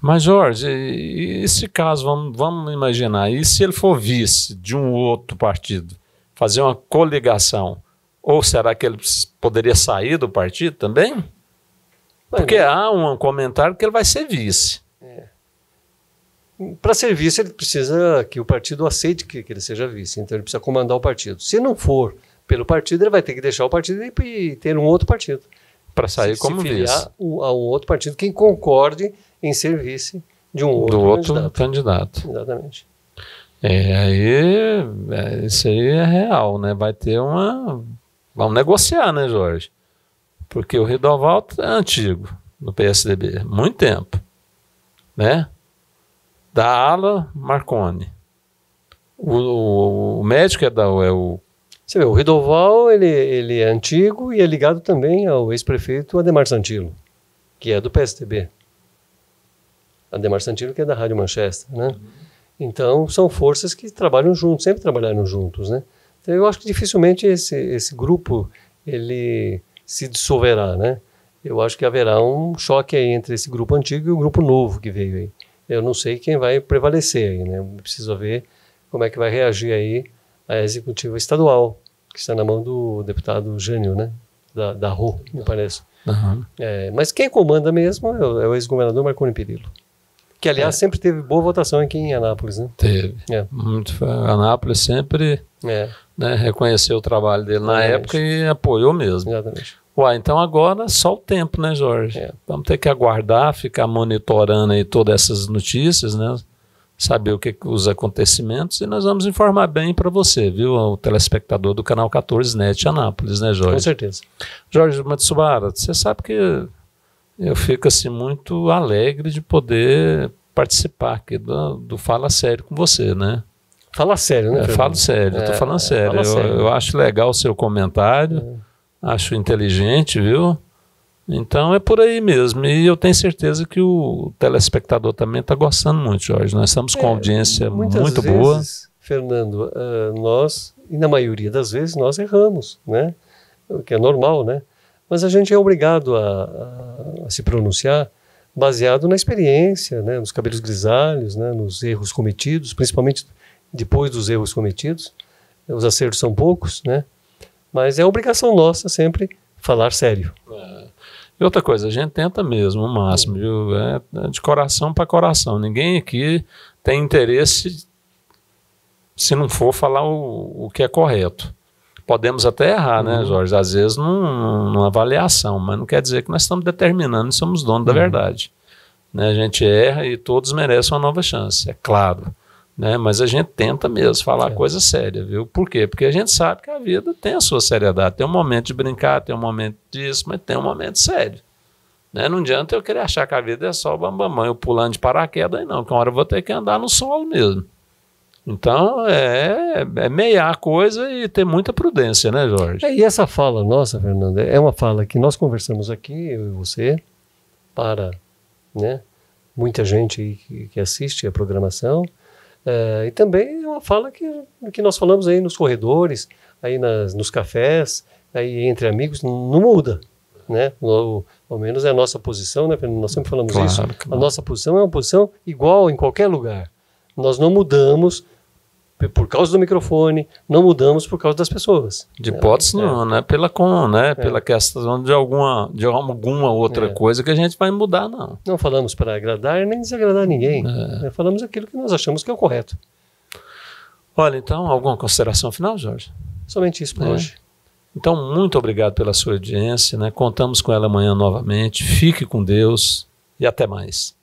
Mas, Jorge, esse caso, vamos, vamos imaginar, e se ele for vice de um outro partido, fazer uma coligação, ou será que ele poderia sair do partido também? Porque né? há um comentário que ele vai ser vice. É. Para ser vice, ele precisa que o partido aceite que, que ele seja vice, então ele precisa comandar o partido. Se não for pelo partido, ele vai ter que deixar o partido e, e ter um outro partido. Para sair se, como se vice. A um outro partido, quem concorde em serviço de um outro, outro candidato. candidato. Exatamente. É, aí, é, isso aí é real, né? Vai ter uma. Vamos negociar, né, Jorge? Porque o Ridoval é antigo no PSDB, muito tempo, né? Da ala Marconi. O, o, o médico é, da, é o. Você vê, o Ridoval ele, ele é antigo e é ligado também ao ex-prefeito Ademar Santilo, que é do PSDB. Ademar Santino, que é da Rádio Manchester, né? Então, são forças que trabalham juntos, sempre trabalharam juntos, né? Então, eu acho que dificilmente esse, esse grupo, ele se dissolverá, né? Eu acho que haverá um choque aí entre esse grupo antigo e o grupo novo que veio aí. Eu não sei quem vai prevalecer aí, né? preciso ver como é que vai reagir aí a executiva estadual, que está na mão do deputado Jânio, né? Da, da RU, me parece. Uhum. É, mas quem comanda mesmo é o, é o ex-governador Marconi Perillo. Que, aliás, é. sempre teve boa votação aqui em Anápolis, né? Teve. É. Muito, Anápolis sempre é. né, reconheceu o trabalho dele Exatamente. na época e apoiou mesmo. Exatamente. Uai, então agora é só o tempo, né, Jorge? É. Vamos ter que aguardar, ficar monitorando aí todas essas notícias, né? Saber o que os acontecimentos e nós vamos informar bem para você, viu, o telespectador do canal 14 Net Anápolis, né, Jorge? Com certeza. Jorge Matsubara, você sabe que eu fico assim muito alegre de poder participar aqui do, do Fala Sério com você, né? Fala sério, né? É, falo sério, é, eu tô é, falando é, sério. Fala eu, sério. Eu, acho legal o seu comentário, é. acho inteligente, viu? Então é por aí mesmo. E eu tenho certeza que o telespectador também está gostando muito, Jorge. Nós estamos com é, audiência muito vezes, boa. Fernando, ah, nós, e na maioria das vezes, nós erramos, né? O que é normal, né? Mas a gente é obrigado a, a, a se pronunciar baseado na experiência, né, nos cabelos grisalhos, né, nos erros cometidos, principalmente depois dos erros cometidos. Os acertos são poucos, né? Mas é obrigação nossa sempre falar sério. É. E outra coisa, a gente tenta mesmo, o máximo, hum. viu? É, é de coração para coração. Ninguém aqui tem interesse se não for falar o, o que é correto podemos até errar, né, uhum. né, Jorge? Às vezes num, numa avaliação, mas não quer dizer que nós estamos determinando e somos donos uhum. da verdade. Né? A gente erra e todos merecem uma nova chance, é claro. Né? Mas a gente tenta mesmo falar é. coisa séria, viu? Por quê? Porque a gente sabe que a vida tem a sua seriedade. Tem um momento de brincar, tem um momento disso, mas tem um momento sério. Né? Não adianta eu querer achar que a vida é só bambamã, bam, bam, eu pulando de paraquedas, não, que uma hora eu vou ter que andar no solo mesmo. Então, é, é meiar a coisa e ter muita prudência, né, Jorge? É, e essa fala nossa, Fernanda, é uma fala que nós conversamos aqui, eu e você, para né, muita gente que, que assiste a programação. É, e também é uma fala que, que nós falamos aí nos corredores, aí nas, nos cafés, aí entre amigos, não muda. Né? O, ao menos é a nossa posição, né, Fernanda? Nós sempre falamos claro, isso. Claro. A nossa posição é uma posição igual em qualquer lugar. Nós não mudamos por causa do microfone, não mudamos por causa das pessoas. De hipótese é. não, é. né? Pela com, né? É. Pela questão de alguma, de alguma outra é. coisa que a gente vai mudar, não. Não falamos para agradar nem desagradar ninguém. É. Né? Falamos aquilo que nós achamos que é o correto. Olha, então, alguma consideração final, Jorge? Somente isso por é. hoje. Então, muito obrigado pela sua audiência, né? Contamos com ela amanhã novamente. Fique com Deus e até mais.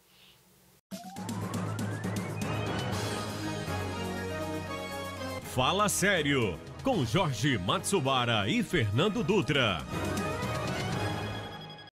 Fala Sério, com Jorge Matsubara e Fernando Dutra.